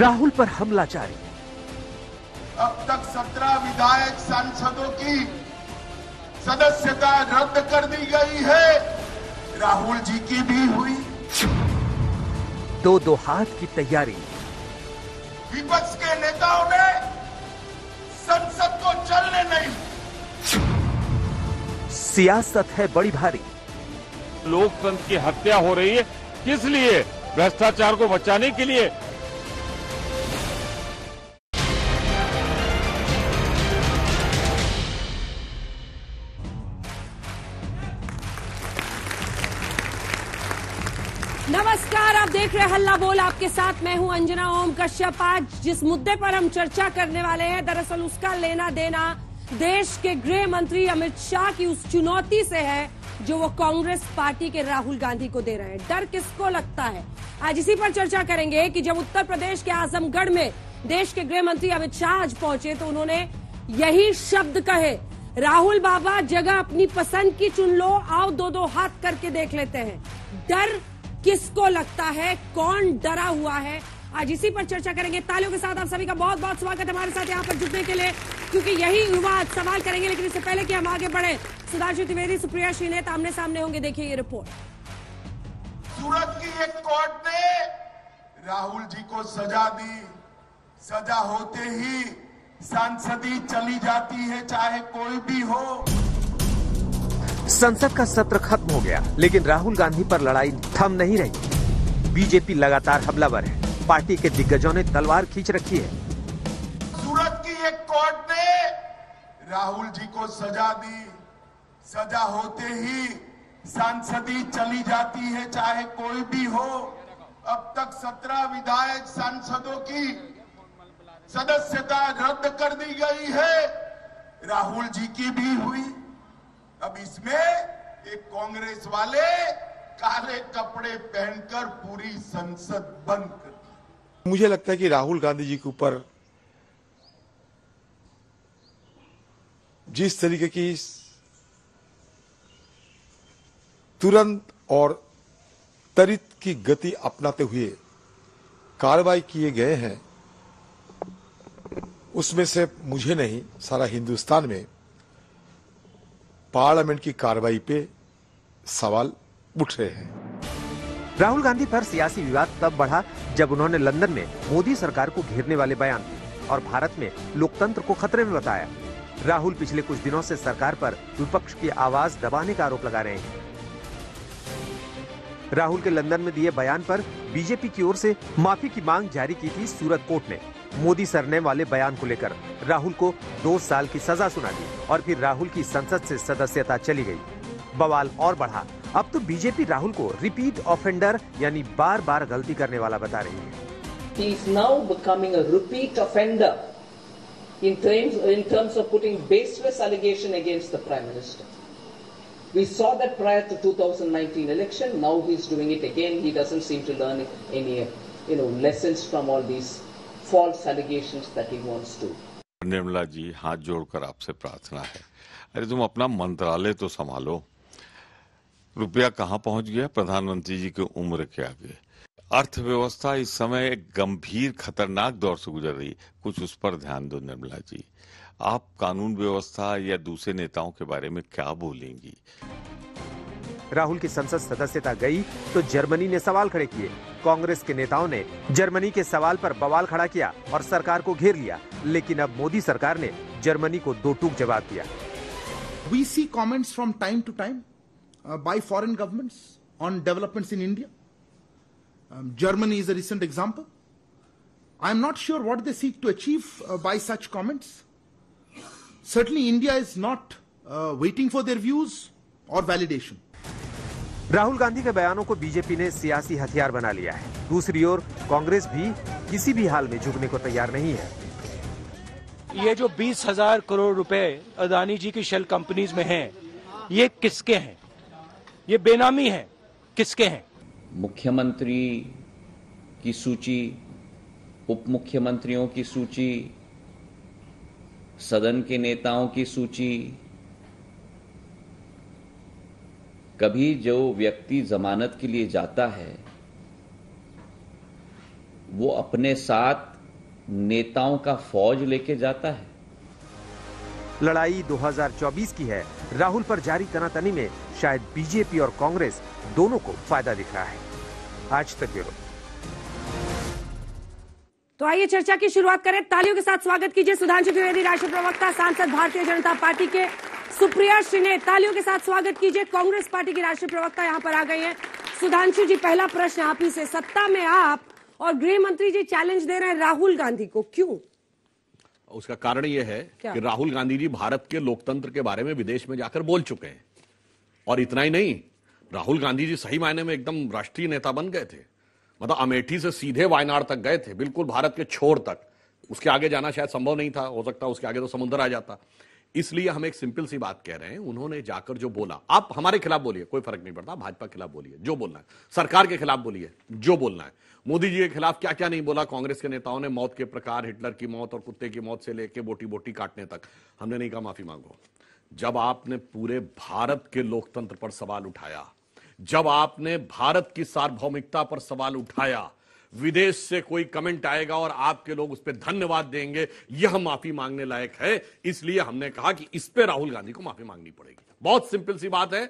राहुल पर हमला जारी अब तक सत्रह विधायक सांसदों की सदस्यता रद्द कर दी गई है राहुल जी की भी हुई दो दो हाथ की तैयारी विपक्ष के नेताओं ने संसद को चलने नहीं सियासत है बड़ी भारी लोकतंत्र की हत्या हो रही है किस लिए भ्रष्टाचार को बचाने के लिए आप देख रहे हल्ला बोल आपके साथ मैं हूं अंजना ओम कश्यप आज जिस मुद्दे पर हम चर्चा करने वाले हैं दरअसल उसका लेना देना देश के गृह मंत्री अमित शाह की उस चुनौती से है जो वो कांग्रेस पार्टी के राहुल गांधी को दे रहे हैं डर किसको लगता है आज इसी पर चर्चा करेंगे कि जब उत्तर प्रदेश के आजमगढ़ में देश के गृह मंत्री अमित शाह आज पहुंचे तो उन्होंने यही शब्द कहे राहुल बाबा जगह अपनी पसंद की चुन लो आओ दो दो हाथ करके देख लेते हैं डर किसको लगता है कौन डरा हुआ है आज इसी पर चर्चा करेंगे तालियों के साथ आप सभी का बहुत बहुत स्वागत है हमारे साथ यहाँ पर जुड़ने के लिए क्योंकि यही युवा सवाल करेंगे लेकिन इससे पहले कि हम आगे बढ़े सुधांशु त्रिवेदी सुप्रिया श्रीनेत आमने सामने होंगे देखिए ये रिपोर्ट सूरत की एक कोर्ट ने राहुल जी को सजा दी सजा होते ही सांसदी चली जाती है चाहे कोई भी हो संसद का सत्र खत्म हो गया लेकिन राहुल गांधी पर लड़ाई थम नहीं रही बीजेपी लगातार हमलावर है पार्टी के दिग्गजों ने तलवार खींच रखी है सूरत की एक कोर्ट ने राहुल जी को सजा दी सजा होते ही सांसदी चली जाती है चाहे कोई भी हो अब तक सत्रह विधायक सांसदों की सदस्यता रद्द कर दी गई है राहुल जी की भी हुई अब इसमें ये कांग्रेस वाले काले कपड़े पहनकर पूरी संसद बंद कर मुझे लगता है कि राहुल गांधी जी के ऊपर जिस तरीके की तुरंत और त्वरित की गति अपनाते हुए कार्रवाई किए गए हैं उसमें से मुझे नहीं सारा हिंदुस्तान में पार्लियामेंट की कार्रवाई पे सवाल उठ रहे हैं राहुल गांधी पर सियासी विवाद तब बढ़ा जब उन्होंने लंदन में मोदी सरकार को घेरने वाले बयान और भारत में लोकतंत्र को खतरे में बताया राहुल पिछले कुछ दिनों से सरकार पर विपक्ष की आवाज दबाने का आरोप लगा रहे हैं राहुल के लंदन में दिए बयान पर बीजेपी की ओर से माफी की मांग जारी की थी सूरत कोर्ट ने मोदी सरने वाले बयान को लेकर राहुल को दो साल की सजा सुना दी और फिर राहुल की संसद से सदस्यता चली गई बवाल और बढ़ा अब तो बीजेपी राहुल को रिपीट ऑफेंडर यानी बार बार गलती करने वाला बता रही है in terms, in terms of putting baseless allegation against the Prime Minister. We saw that prior to 2019 election. Now he's doing it again. He doesn't seem to learn any you know, lessons from all these false allegation Nirmala ji हाथ जोड़कर आपसे प्रार्थना है अरे तुम अपना मंत्रालय तो संभालो रुपया कहाँ पहुंच गया प्रधानमंत्री जी की उम्र के आगे अर्थव्यवस्था इस समय एक गंभीर खतरनाक दौर से गुजर रही कुछ उस पर ध्यान दो निर्मला जी आप कानून व्यवस्था या दूसरे नेताओं के बारे में क्या बोलेंगी राहुल की संसद सदस्यता गई तो जर्मनी ने सवाल खड़े किए कांग्रेस के नेताओं ने जर्मनी के सवाल पर बवाल खड़ा किया और सरकार को घेर लिया लेकिन अब मोदी सरकार ने जर्मनी को दो टूक जवाब दिया we see comments from time to time by foreign government on development in India Germany is a recent example I am not sure what they seek to achieve by such comments certainly India is not waiting for for views और validation Rahul Gandhi के बयानों को BJP ने सियासी हथियार बना लिया है दूसरी ओर कांग्रेस भी किसी भी हाल में झुकने को तैयार नहीं है ये जो बीस हजार करोड़ रुपए अदानी जी की शेल कंपनीज में हैं, ये किसके हैं ये बेनामी हैं, किसके हैं मुख्यमंत्री की सूची उप मुख्यमंत्रियों की सूची सदन के नेताओं की सूची कभी जो व्यक्ति जमानत के लिए जाता है वो अपने साथ नेताओं का फौज लेके जाता है लड़ाई 2024 की है राहुल पर जारी तनातनी में शायद बीजेपी और कांग्रेस दोनों को फायदा दिख रहा है आज तक ब्यूरो तो आइए चर्चा की शुरुआत करें तालियों के साथ स्वागत कीजिए सुधांशु द्विवेदी राष्ट्रीय प्रवक्ता सांसद भारतीय जनता पार्टी के सुप्रिया सिन्हे तालियों के साथ स्वागत कीजिए कांग्रेस पार्टी की राष्ट्रीय प्रवक्ता यहाँ पर आ गई हैं सुधांशु जी पहला प्रश्न आप ही से सत्ता में आप और गृह मंत्री जी चैलेंज दे रहे हैं राहुल गांधी को क्यों उसका कारण यह है क्या? कि राहुल गांधी जी भारत के लोकतंत्र के बारे में विदेश में जाकर बोल चुके हैं और इतना ही नहीं राहुल गांधी जी सही मायने में एकदम राष्ट्रीय नेता बन गए थे मतलब अमेठी से सीधे वायनाड तक गए थे बिल्कुल भारत के छोर तक उसके आगे जाना शायद संभव नहीं था हो सकता उसके आगे तो समुद्र आ जाता इसलिए हम एक सिंपल सी बात कह रहे हैं उन्होंने जाकर जो बोला आप हमारे खिलाफ बोलिए कोई फर्क नहीं पड़ता भाजपा के खिलाफ बोलिए जो बोलना है सरकार के खिलाफ बोलिए जो बोलना है मोदी जी के खिलाफ क्या क्या नहीं बोला कांग्रेस के नेताओं ने मौत के प्रकार हिटलर की मौत और कुत्ते की मौत से लेकर बोटी बोटी काटने तक हमने नहीं कहा माफी मांगो जब आपने पूरे भारत के लोकतंत्र पर सवाल उठाया जब आपने भारत की सार्वभौमिकता पर सवाल उठाया विदेश से कोई कमेंट आएगा और आपके लोग उस पर धन्यवाद देंगे यह माफी मांगने लायक है इसलिए हमने कहा कि इस पर राहुल गांधी को माफी मांगनी पड़ेगी बहुत सिंपल सी बात है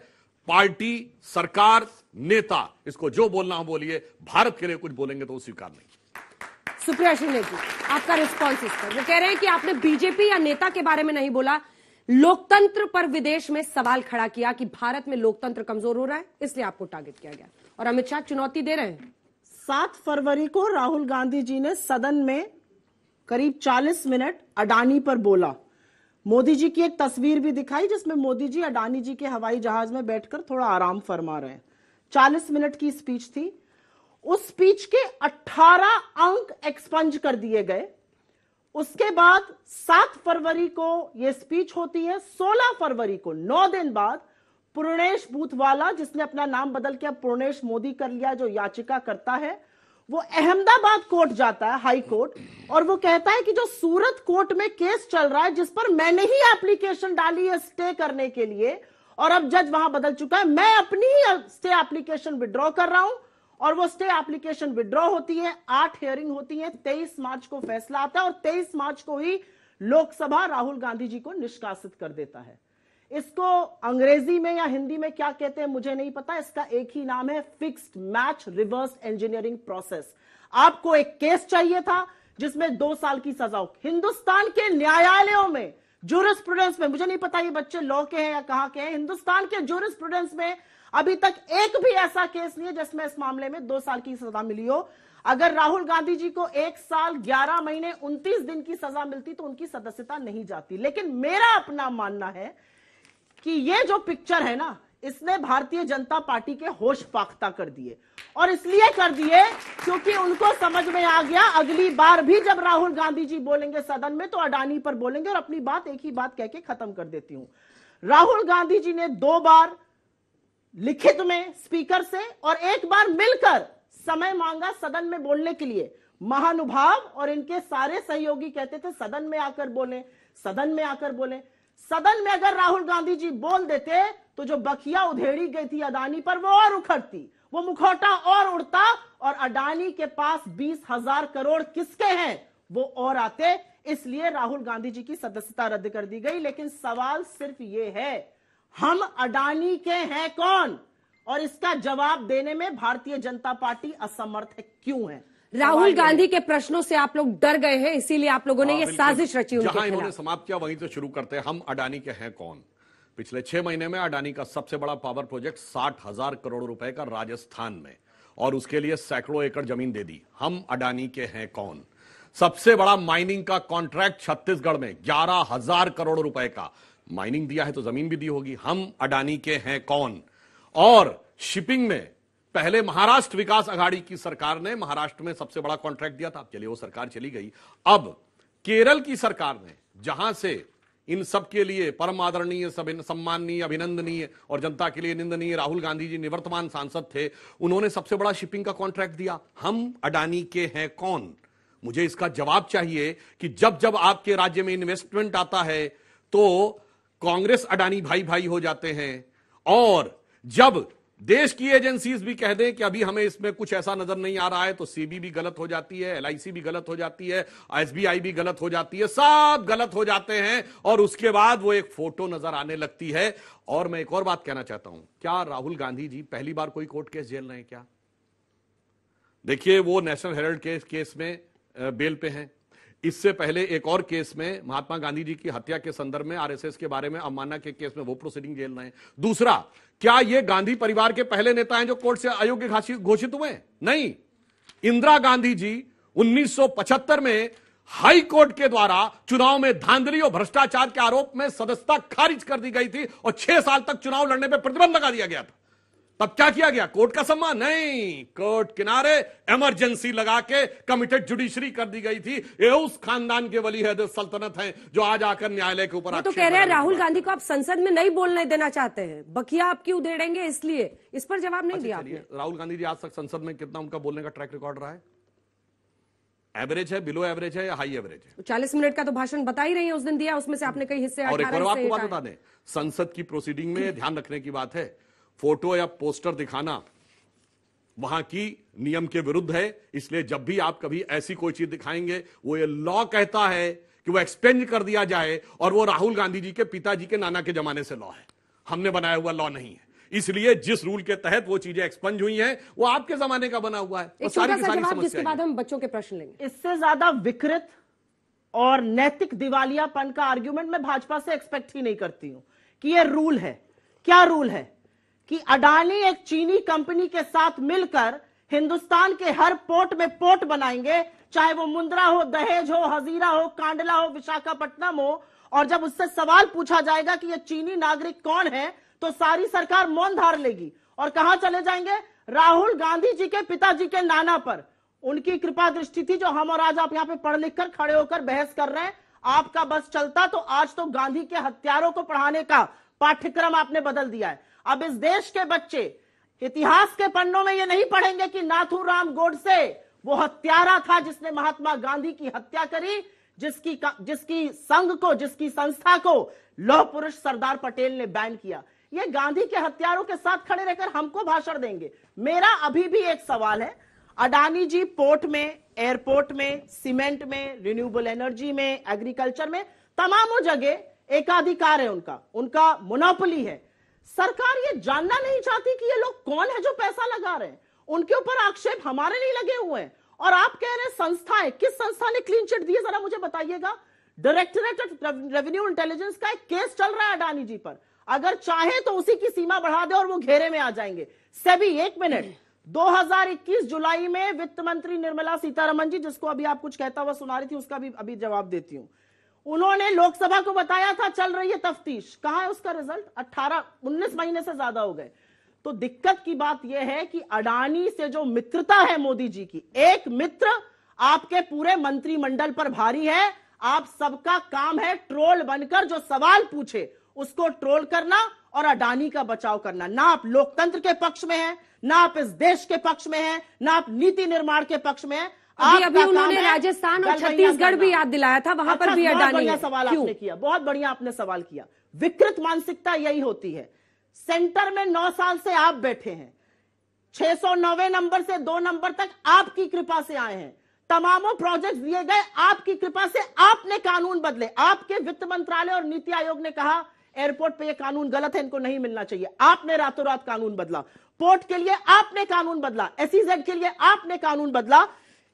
पार्टी सरकार नेता इसको जो बोलना हो बोलिए भारत के लिए कुछ बोलेंगे तो स्वीकार नहीं सुप्रिया शिंदे जी आपका रिस्पॉन्स इस पर वो कह रहे हैं कि आपने बीजेपी या नेता के बारे में नहीं बोला लोकतंत्र पर विदेश में सवाल खड़ा किया कि भारत में लोकतंत्र कमजोर हो रहा है इसलिए आपको टारगेट किया गया और अमित शाह चुनौती दे रहे हैं सात फरवरी को राहुल गांधी जी ने सदन में करीब 40 मिनट अडानी पर बोला मोदी जी की एक तस्वीर भी दिखाई जिसमें मोदी जी अडानी जी के हवाई जहाज में बैठकर थोड़ा आराम फरमा रहे हैं 40 मिनट की स्पीच थी उस स्पीच के 18 अंक एक्सपंज कर दिए गए उसके बाद 7 फरवरी को यह स्पीच होती है 16 फरवरी को 9 दिन बाद पूर्णेश बूथवाला जिसने अपना नाम बदल के पूर्णेश मोदी कर लिया जो याचिका करता है वो अहमदाबाद कोर्ट जाता है हाई कोर्ट और वो कहता है कि जो सूरत कोर्ट में केस चल रहा है जिस पर मैंने ही एप्लीकेशन डाली है स्टे करने के लिए और अब जज वहां बदल चुका है मैं अपनी ही स्टे एप्लीकेशन विड्रॉ कर रहा हूं और वो स्टे एप्लीकेशन विड्रॉ होती है आठ हियरिंग होती है तेईस मार्च को फैसला आता है और तेईस मार्च को ही लोकसभा राहुल गांधी जी को निष्कासित कर देता है इसको अंग्रेजी में या हिंदी में क्या कहते हैं मुझे नहीं पता इसका एक ही नाम है fixed match reverse engineering process आपको एक केस चाहिए था जिसमें दो साल की सजा हो हिंदुस्तान के न्यायालयों में जूरिस्प्रूडेंस में मुझे नहीं पता ये बच्चे लॉ के हैं या कहा के हैं हिंदुस्तान के प्रूडेंस में अभी तक एक भी ऐसा केस नहीं है जिसमें इस मामले में दो साल की सजा मिली हो अगर राहुल गांधी जी को एक साल ग्यारह महीने उनतीस दिन की सजा मिलती तो उनकी सदस्यता नहीं जाती लेकिन मेरा अपना मानना है कि ये जो पिक्चर है ना इसने भारतीय जनता पार्टी के होश फाख्ता कर दिए और इसलिए कर दिए क्योंकि उनको समझ में आ गया अगली बार भी जब राहुल गांधी जी बोलेंगे सदन में तो अडानी पर बोलेंगे और अपनी बात एक ही बात कह के खत्म कर देती हूं राहुल गांधी जी ने दो बार लिखित में स्पीकर से और एक बार मिलकर समय मांगा सदन में बोलने के लिए महानुभाव और इनके सारे सहयोगी कहते थे सदन में आकर बोले सदन में आकर बोले सदन में अगर राहुल गांधी जी बोल देते तो जो बखिया उधेड़ी गई थी अदानी पर वो और उखड़ती वो मुखौटा और उड़ता और अडानी के पास बीस हजार करोड़ किसके हैं वो और आते इसलिए राहुल गांधी जी की सदस्यता रद्द कर दी गई लेकिन सवाल सिर्फ ये है हम अडानी के हैं कौन और इसका जवाब देने में भारतीय जनता पार्टी असमर्थ क्यों है राहुल गांधी के प्रश्नों से आप लोग डर गए हैं इसीलिए आप लोगों ने हाँ, ये साजिश रची जहां इन्होंने समाप्त किया वहीं से शुरू करते हैं हम अडानी के हैं कौन पिछले छह महीने में अडानी का सबसे बड़ा पावर प्रोजेक्ट साठ हजार करोड़ रुपए का राजस्थान में और उसके लिए सैकड़ों एकड़ जमीन दे दी हम अडानी के हैं कौन सबसे बड़ा माइनिंग का कॉन्ट्रैक्ट छत्तीसगढ़ में ग्यारह हजार करोड़ रुपए का माइनिंग दिया है तो जमीन भी दी होगी हम अडानी के हैं कौन और शिपिंग में पहले महाराष्ट्र विकास अघाड़ी की सरकार ने महाराष्ट्र में सबसे बड़ा कॉन्ट्रैक्ट दिया था अब चलिए वो सरकार चली गई अब केरल की सरकार ने जहां से इन सब के लिए परम आदरणीय सब सम्माननीय अभिनंदनीय और जनता के लिए निंदनीय राहुल गांधी जी निवर्तमान सांसद थे उन्होंने सबसे बड़ा शिपिंग का कॉन्ट्रैक्ट दिया हम अडानी के हैं कौन मुझे इसका जवाब चाहिए कि जब जब आपके राज्य में इन्वेस्टमेंट आता है तो कांग्रेस अडानी भाई भाई हो जाते हैं और जब देश की एजेंसीज भी कह दें कि अभी हमें इसमें कुछ ऐसा नजर नहीं आ रहा है तो सीबी भी गलत हो जाती है एलआईसी भी गलत हो जाती है एसबीआई भी गलत हो जाती है सब गलत हो जाते हैं और उसके बाद वो एक फोटो नजर आने लगती है और मैं एक और बात कहना चाहता हूं क्या राहुल गांधी जी पहली बार कोई कोर्ट केस झेल रहे हैं क्या देखिए वो नेशनल हेरल्ड केस केस में बेल पे हैं इससे पहले एक और केस में महात्मा गांधी जी की हत्या के संदर्भ में आरएसएस के बारे में अवमानना के केस में वो प्रोसीडिंग जेल रहे हैं दूसरा क्या ये गांधी परिवार के पहले नेता हैं जो कोर्ट से अयोग्य घोषित हुए नहीं इंदिरा गांधी जी 1975 में हाई कोर्ट के द्वारा चुनाव में धांधली और भ्रष्टाचार के आरोप में सदस्यता खारिज कर दी गई थी और छह साल तक चुनाव लड़ने पर प्रतिबंध लगा दिया गया था तब क्या किया गया कोर्ट का सम्मान नहीं कोर्ट किनारे इमरजेंसी लगा के कमिटेड जुडिशरी कर दी गई थी ये उस खानदान के वली है जो सल्तनत है जो आज आकर न्यायालय के ऊपर तो कह रहे हैं राहुल गांधी को आप संसद में नहीं बोलने देना चाहते हैं बकिया आप क्यों उधेड़ेंगे इसलिए इस पर जवाब नहीं दिया अच्छा, राहुल गांधी जी आज तक संसद में कितना उनका बोलने का ट्रैक रिकॉर्ड रहा है एवरेज है बिलो एवरेज है या हाई एवरेज है चालीस मिनट का तो भाषण बता ही रही है उस दिन दिया उसमें से आपने कई हिस्से और एक बार आपको बात बता दें संसद की प्रोसीडिंग में ध्यान रखने की बात है फोटो या पोस्टर दिखाना वहां की नियम के विरुद्ध है इसलिए जब भी आप कभी ऐसी कोई चीज दिखाएंगे वो ये लॉ कहता है कि वो एक्सपेंज कर दिया जाए और वो राहुल गांधी जी के पिताजी के नाना के जमाने से लॉ है हमने बनाया हुआ लॉ नहीं है इसलिए जिस रूल के तहत वो चीजें एक्सपंज हुई हैं वो आपके जमाने का बना हुआ है एक सारी सारी सारी जिसके बाद हम बच्चों के प्रश्न लेंगे इससे ज्यादा विकृत और नैतिक दिवालियापन का आर्ग्यूमेंट मैं भाजपा से एक्सपेक्ट ही नहीं करती हूं कि ये रूल है क्या रूल है कि अडानी एक चीनी कंपनी के साथ मिलकर हिंदुस्तान के हर पोर्ट में पोर्ट बनाएंगे चाहे वो मुंद्रा हो दहेज हो हजीरा हो कांडला हो विशाखापट्टनम हो और जब उससे सवाल पूछा जाएगा कि ये चीनी नागरिक कौन है तो सारी सरकार मौन धार लेगी और कहा चले जाएंगे राहुल गांधी जी के पिताजी के नाना पर उनकी कृपा दृष्टि थी जो हम और आज आप यहाँ पे पढ़ लिख कर खड़े होकर बहस कर रहे हैं आपका बस चलता तो आज तो गांधी के हत्यारों को पढ़ाने का पाठ्यक्रम आपने बदल दिया है अब इस देश के बच्चे इतिहास के पन्नों में ये नहीं पढ़ेंगे कि नाथूराम गोडसे वो हत्यारा था जिसने महात्मा गांधी की हत्या करी जिसकी जिसकी संघ को जिसकी संस्था को लौह पुरुष सरदार पटेल ने बैन किया ये गांधी के हत्यारों के साथ खड़े रहकर हमको भाषण देंगे मेरा अभी भी एक सवाल है अडानी जी पोर्ट में एयरपोर्ट में सीमेंट में रिन्यूएबल एनर्जी में एग्रीकल्चर में तमामों जगह एकाधिकार है उनका उनका मोनोपोली है सरकार ये जानना नहीं चाहती कि ये लोग कौन है जो पैसा लगा रहे हैं उनके ऊपर आक्षेप हमारे नहीं लगे हुए हैं और आप कह रहे हैं संस्थाएं किस संस्था ने क्लीन चिट दी है जरा मुझे बताइएगा डायरेक्टरेट ऑफ रेवेन्यू इंटेलिजेंस का एक केस चल रहा है अडानी जी पर अगर चाहे तो उसी की सीमा बढ़ा दे और वो घेरे में आ जाएंगे सभी एक मिनट 2021 जुलाई में वित्त मंत्री निर्मला सीतारमन जी जिसको अभी आप कुछ कहता हुआ सुना रही थी उसका भी अभी जवाब देती हूं उन्होंने लोकसभा को बताया था चल रही है तफ्तीश कहा है उसका रिजल्ट 18 19 महीने से ज्यादा हो गए तो दिक्कत की बात यह है कि अडानी से जो मित्रता है मोदी जी की एक मित्र आपके पूरे मंत्रिमंडल पर भारी है आप सबका काम है ट्रोल बनकर जो सवाल पूछे उसको ट्रोल करना और अडानी का बचाव करना ना आप लोकतंत्र के पक्ष में हैं ना आप इस देश के पक्ष में हैं ना आप नीति निर्माण के पक्ष में हैं अभी अभी उन्होंने राजस्थान और छत्तीसगढ़ भी याद दिलाया था वहां पर अच्छा, भी अडानी सवाल आपने किया बहुत बढ़िया आपने सवाल किया विकृत मानसिकता यही होती है सेंटर में नौ साल से आप बैठे हैं छह सौ नंबर से दो नंबर तक आपकी कृपा से आए हैं तमामों प्रोजेक्ट दिए गए आपकी कृपा से आपने कानून बदले आपके वित्त मंत्रालय और नीति आयोग ने कहा एयरपोर्ट पे ये कानून गलत है इनको नहीं मिलना चाहिए आपने रातों रात कानून बदला पोर्ट के लिए आपने कानून बदला एसीजेड e के लिए आपने कानून बदला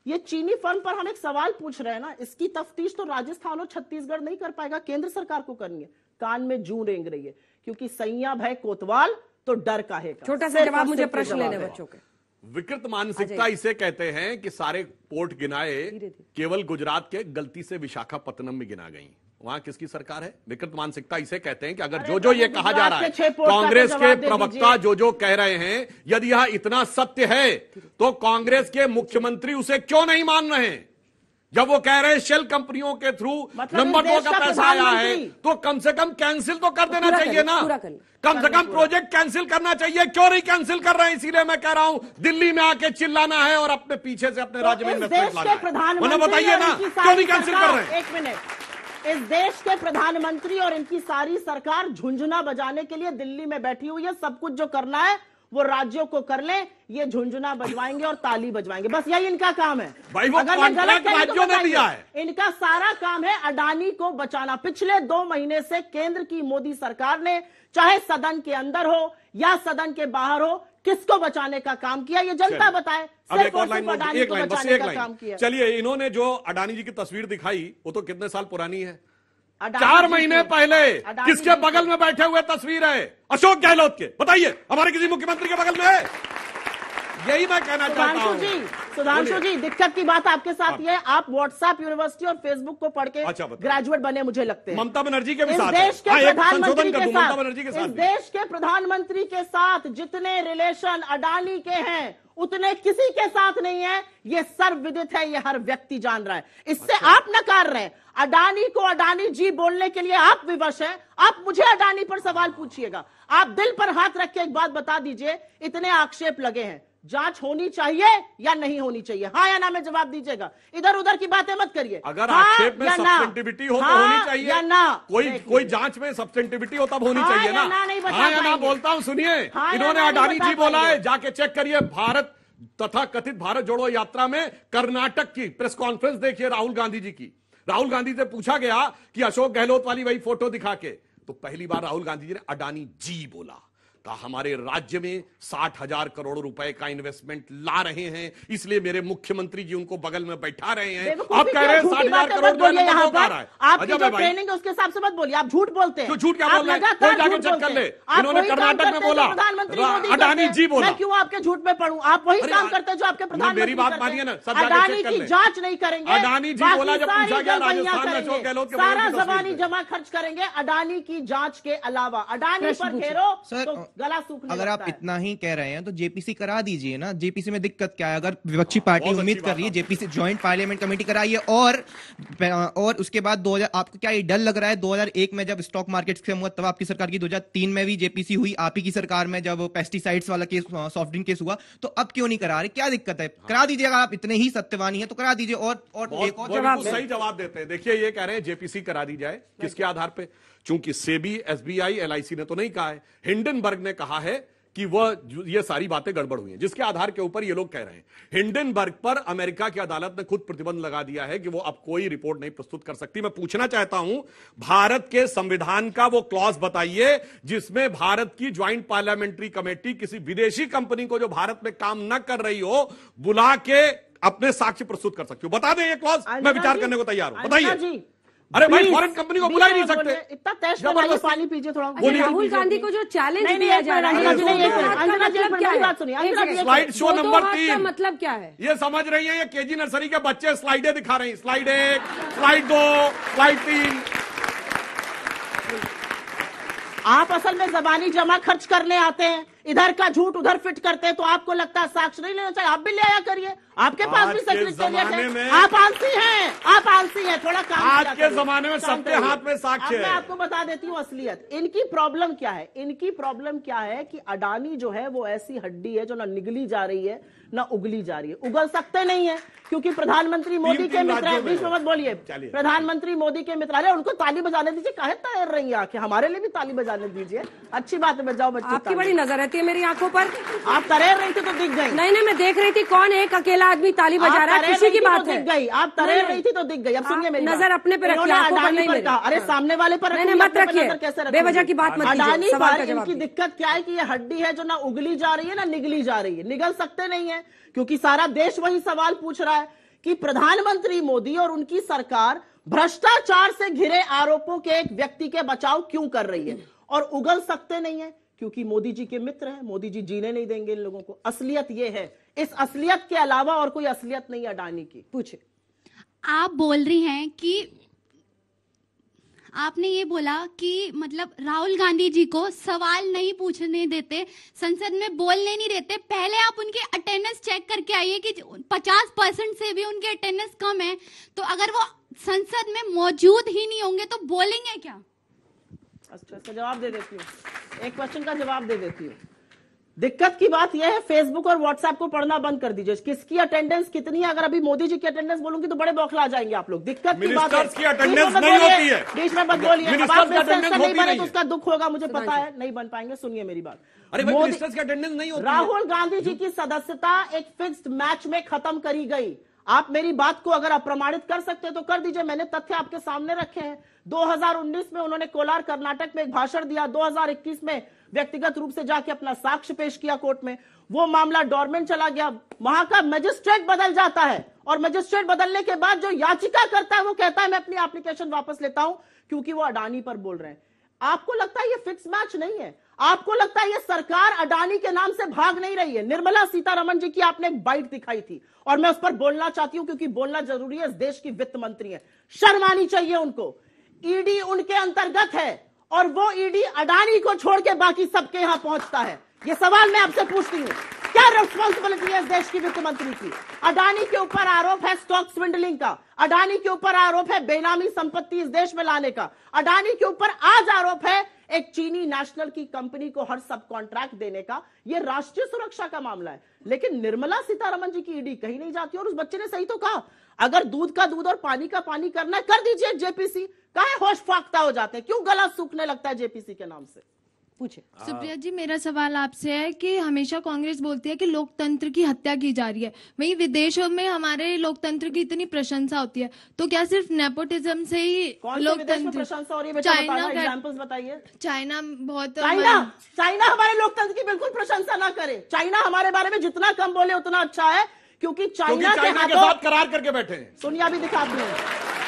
ये चीनी फर्म पर हम एक सवाल पूछ रहे हैं ना इसकी तफ्तीश तो राजस्थान और छत्तीसगढ़ नहीं कर पाएगा केंद्र सरकार को करनी है कान में जू रेंग रही है क्योंकि सैया भय कोतवाल तो डर का है छोटा सा जवाब मुझे प्रश्न लेने बच्चों के विकृत मानसिकता इसे कहते हैं कि सारे पोर्ट गिनाए केवल गुजरात के गलती से विशाखापत्तनम में गिना गई वहां किसकी सरकार है विकृत मानसिकता इसे कहते हैं कि अगर जो जो तो ये कहा जा रहा है तो कांग्रेस के प्रवक्ता जो जो कह रहे हैं यदि यह इतना सत्य है तो कांग्रेस के मुख्यमंत्री उसे क्यों नहीं मान रहे हैं जब वो कह रहे हैं शेल कंपनियों के थ्रू मतलब नंबर दो का पैसा आया है तो कम से कम कैंसिल तो कर देना चाहिए ना कम से कम प्रोजेक्ट कैंसिल करना चाहिए क्यों नहीं कैंसिल कर रहे हैं इसीलिए मैं कह रहा हूं दिल्ली में आके चिल्लाना है और अपने पीछे से अपने तो राज्य में इन्वेस्टमेंट मतलब बताइए ना क्यों नहीं कैंसिल कर रहे हैं एक मिनट इस देश के प्रधानमंत्री और इनकी सारी सरकार झुंझुना बजाने के लिए दिल्ली में बैठी हुई है सब कुछ जो करना है वो राज्यों को कर ले ये झुंझुना बजवाएंगे और ताली बजवाएंगे बस यही इनका काम है भाई वो अगर गलत तो राज्यों ने दिया है इनका सारा काम है अडानी को बचाना पिछले दो महीने से केंद्र की मोदी सरकार ने चाहे सदन के अंदर हो या सदन के बाहर हो किसको बचाने का काम किया ये जनता बताए अब एक और लाइन एक लाइन बस एक लाइन चलिए इन्होंने जो अडानी जी की तस्वीर दिखाई वो तो कितने साल पुरानी है चार महीने पहले किसके बगल में बैठे हुए तस्वीर है अशोक गहलोत के बताइए हमारे किसी मुख्यमंत्री के बगल में है यही मैं कहना चाहता हूँ जी सुधांशु जी दिक्कत की बात आपके साथ हाँ। ये आप व्हाट्सएप यूनिवर्सिटी और फेसबुक को पढ़ के ग्रेजुएट अच्छा, बने मुझे लगते हैं ममता बनर्जी के देश के हाँ, प्रधानमंत्री के साथ देश के प्रधानमंत्री के साथ जितने रिलेशन अडानी के हैं उतने किसी के साथ नहीं है ये सर्वविदित है ये हर व्यक्ति जान रहा है इससे अच्छा। आप नकार रहे अडानी को अडानी जी बोलने के लिए आप विवश हैं आप मुझे अडानी पर सवाल पूछिएगा आप दिल पर हाथ रख के एक बात बता दीजिए इतने आक्षेप लगे हैं जांच होनी चाहिए या नहीं होनी चाहिए हाँ या ना में जवाब दीजिएगा इधर उधर की बातें मत करिए अगर हाँ आक्षेप में सब्सटेंटिविटी हो तो हाँ तो होनी चाहिए या ना कोई कोई जांच में सब्सटेंटिविटी हो तब होनी हाँ चाहिए ना, ना नहीं हाँ या ना बोलता हूँ सुनिए हाँ इन्होंने अडानी जी बोला है जाके चेक करिए भारत तथा कथित भारत जोड़ो यात्रा में कर्नाटक की प्रेस कॉन्फ्रेंस देखिए राहुल गांधी जी की राहुल गांधी से पूछा गया कि अशोक गहलोत वाली वही फोटो दिखा के तो पहली बार राहुल गांधी जी ने अडानी जी बोला हमारे राज्य में साठ हजार करोड़ रुपए का इन्वेस्टमेंट ला रहे हैं इसलिए मेरे मुख्यमंत्री जी उनको बगल में बैठा रहे हैं आप कह रहे हैं साठ हजार करोड़ यहाँ पर जो ट्रेनिंग है उसके हिसाब से मत बोलिए आप झूठ बोलते हैं झूठ क्या बोल रहे चेक कर ले इन्होंने कर्नाटक में बोला अडानी जी बोला क्यों आपके झूठ में पढ़ू आप वही काम करते जो आपके प्रधान मेरी बात मानिए ना सर अडानी की जांच नहीं करेंगे अडानी जी बोला जब पूछा गया राजस्थान में सारा जबानी जमा खर्च करेंगे अडानी की जांच के अलावा अडानी पर घेरो तो गला सूख अगर आप इतना ही कह रहे हैं तो जेपीसी करा दीजिए ना जेपीसी में दिक्कत क्या है अगर विपक्षी पार्टी उम्मीद कर रही है जेपीसी ज्वाइंट पार्लियामेंट कमेटी कराइए और और उसके बाद दो आपको क्या ये डर लग रहा है दो में जब स्टॉक मार्केट खेम हुआ तब आपकी सरकार की दो में भी जेपीसी हुई आप ही की सरकार में जब पेस्टिसाइड्स वाला केस सॉफ्ट ड्रिंक केस हुआ तो अब क्यों नहीं करा रहे क्या दिक्कत है हाँ। करा दीजिए अगर आप इतने ही सत्यवानी है तो करा दीजिए और और एक और सही जवाब देते हैं देखिए ये कह रहे हैं जेपीसी करा दी जाए किसके आधार पर चूंकि सेबी एसबीआई एलआईसी ने तो नहीं कहा है हिंडनबर्ग ने कहा है कि वह ये सारी बातें गड़बड़ हुई हैं जिसके आधार के ऊपर ये लोग कह रहे हैं हिंडनबर्ग पर अमेरिका की अदालत ने खुद प्रतिबंध लगा दिया है कि वो अब कोई रिपोर्ट नहीं प्रस्तुत कर सकती मैं पूछना चाहता हूं भारत के संविधान का वो क्लॉज बताइए जिसमें भारत की ज्वाइंट पार्लियामेंट्री कमेटी किसी विदेशी कंपनी को जो भारत में काम न कर रही हो बुला के अपने साक्ष्य प्रस्तुत कर सकती हो बता दें ये क्लॉज मैं विचार करने को तैयार हूं बताइए अरे भाई फॉरन कंपनी को बुला ही नहीं सकते इतना पानी पीजिए थोड़ा अच्छा, राहुल गांधी को जो चैलेंज दिया जा रहा है स्लाइड शो नंबर तीन मतलब क्या है ये समझ रही है ये केजी नर्सरी के बच्चे स्लाइडें दिखा रहे हैं स्लाइड एक स्लाइड दो स्लाइड तीन आप असल में जबानी जमा खर्च करने आते हैं इधर का झूठ उधर फिट करते हैं तो आपको लगता है साक्ष नहीं लेना चाहिए आप भी ले आया करिए आपके पास भी सेक्रेटेरिएट है आप आलसी हैं आप आलसी हैं थोड़ा काम आज के जमाने में सबके हाथ में साक्ष्य मैं आपको बता देती हूँ असलियत इनकी प्रॉब्लम क्या है इनकी प्रॉब्लम क्या है कि अडानी जो है वो ऐसी हड्डी है जो ना निगली जा रही है ना उगली जा रही है उगल सकते नहीं है क्योंकि प्रधानमंत्री मोदी के मित्र बीच मत बोलिए प्रधानमंत्री मोदी के मित्र उनको ताली बजाने दीजिए कहे तैर रही है आंखें हमारे लिए भी ताली बजाने दीजिए अच्छी बात है बजाओ बच्चे आपकी बड़ी नजर रहती है मेरी आंखों पर आप तैर रही थी तो दिख गई नहीं नहीं मैं देख रही थी कौन एक अकेला आदमी ताली बजा रहा है की तो बात दिख गई आप तैर रही थी तो दिख गई अब सुनिए मेरी नजर अपने पर अरे हाँ। सामने वाले पर मत रखिए बेवजह की बात अडानी दिक्कत क्या है की ये हड्डी है जो ना उगली जा रही है ना निगली जा रही है निगल सकते नहीं है हैं क्योंकि सारा देश वही सवाल पूछ रहा है कि प्रधानमंत्री मोदी और उनकी सरकार भ्रष्टाचार से घिरे आरोपों के एक व्यक्ति के बचाव क्यों कर रही है और उगल सकते नहीं है क्योंकि मोदी जी के मित्र हैं मोदी जी जीने नहीं देंगे इन लोगों को असलियत यह है इस असलियत के अलावा और कोई असलियत नहीं अडानी की पूछे आप बोल रही हैं कि आपने ये बोला कि मतलब राहुल गांधी जी को सवाल नहीं पूछने देते संसद में बोलने नहीं देते पहले आप उनके अटेंडेंस चेक करके आइए कि 50 परसेंट से भी उनके अटेंडेंस कम है तो अगर वो संसद में मौजूद ही नहीं होंगे तो बोलेंगे क्या अच्छा इसका जवाब दे देती हूँ एक क्वेश्चन का जवाब दे देती हूँ दिक्कत की बात यह है फेसबुक और व्हाट्सएप को पढ़ना बंद कर दीजिए किसकी अटेंडेंस कितनी है अगर अभी मोदी जी की अटेंडेंस बोलूंगी तो बड़े बौखला आ जाएंगे आप लोग दिक्कत की बात है बीच में बंद बोलिए नहीं बने तो उसका दुख होगा मुझे पता है नहीं बन पाएंगे सुनिए मेरी बात अरे की अटेंडेंस नहीं होती राहुल गांधी जी की सदस्यता एक फिक्स्ड मैच में खत्म करी गई आप मेरी बात को अगर अप्रमाणित कर सकते हैं तो कर दीजिए मैंने तथ्य आपके सामने रखे हैं 2019 में उन्होंने कोलार कर्नाटक में एक भाषण दिया 2021 में व्यक्तिगत रूप से जाके अपना साक्ष्य पेश किया कोर्ट में वो मामला डॉर्मेंट चला गया वहां का मजिस्ट्रेट बदल जाता है और मजिस्ट्रेट बदलने के बाद जो याचिका करता है वो कहता है मैं अपनी एप्लीकेशन वापस लेता हूं क्योंकि वो अडानी पर बोल रहे हैं आपको लगता है ये फिक्स मैच नहीं है आपको लगता है ये सरकार अडानी के नाम से भाग नहीं रही है निर्मला सीतारमन जी की आपने बाइट दिखाई थी और मैं उस पर बोलना चाहती हूं क्योंकि बोलना जरूरी है इस देश की वित्त मंत्री है शर्मानी चाहिए उनको ईडी उनके अंतर्गत है और वो ईडी अडानी को छोड़ के बाकी सबके यहां पहुंचता है ये सवाल मैं आपसे पूछती हूँ क्या रिस्पॉन्सिबिलिटी है इस देश की वित्त मंत्री की अडानी के ऊपर आरोप है स्टॉक स्विंडलिंग का अडानी के ऊपर आरोप है बेनामी संपत्ति इस देश में लाने का अडानी के ऊपर आज आरोप है एक चीनी नेशनल की कंपनी को हर सब कॉन्ट्रैक्ट देने का यह राष्ट्रीय सुरक्षा का मामला है लेकिन निर्मला सीतारमन जी की ईडी कहीं नहीं जाती और उस बच्चे ने सही तो कहा अगर दूध का दूध और पानी का पानी करना कर दीजिए जेपीसी काहे होश फाकता हो जाते हैं क्यों गला सूखने लगता है जेपीसी के नाम से पूछे हाँ। सुप्रिया जी मेरा सवाल आपसे है कि हमेशा कांग्रेस बोलती है कि लोकतंत्र की हत्या की जा रही है वहीं विदेशों में हमारे लोकतंत्र की इतनी प्रशंसा होती है तो क्या सिर्फ नेपोटिज्म से ही लोकतंत्र चाइना चाइना बहुत चाइना चाइना हमारे लोकतंत्र की बिल्कुल प्रशंसा ना करे चाइना हमारे बारे में जितना कम बोले उतना अच्छा है क्योंकि चाइना के हाथों करार करके बैठे सुनिया भी दिखा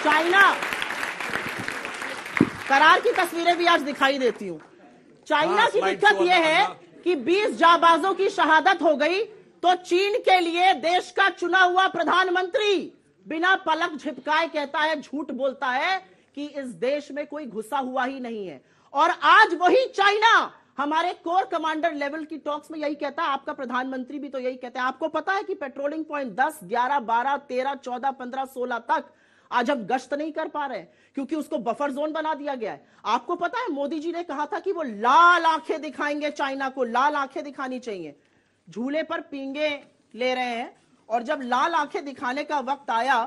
चाइना करार की तस्वीरें भी आज दिखाई देती हूँ चाइना हाँ, की दिक्कत यह है कि 20 जाबाजों की शहादत हो गई तो चीन के लिए देश का चुना हुआ प्रधानमंत्री बिना पलक झिपकाए कहता है झूठ बोलता है कि इस देश में कोई घुसा हुआ ही नहीं है और आज वही चाइना हमारे कोर कमांडर लेवल की टॉक्स में यही कहता है आपका प्रधानमंत्री भी तो यही कहता है आपको पता है कि पेट्रोलिंग पॉइंट 10, 11, 12, 13, 14, 15, 16 तक आज हम गश्त नहीं कर पा रहे क्योंकि उसको बफर जोन बना दिया गया है आपको पता है मोदी जी ने कहा था कि वो लाल आंखें दिखाएंगे चाइना को लाल आंखें दिखानी चाहिए झूले पर पींगे ले रहे हैं और जब लाल आंखें दिखाने का वक्त आया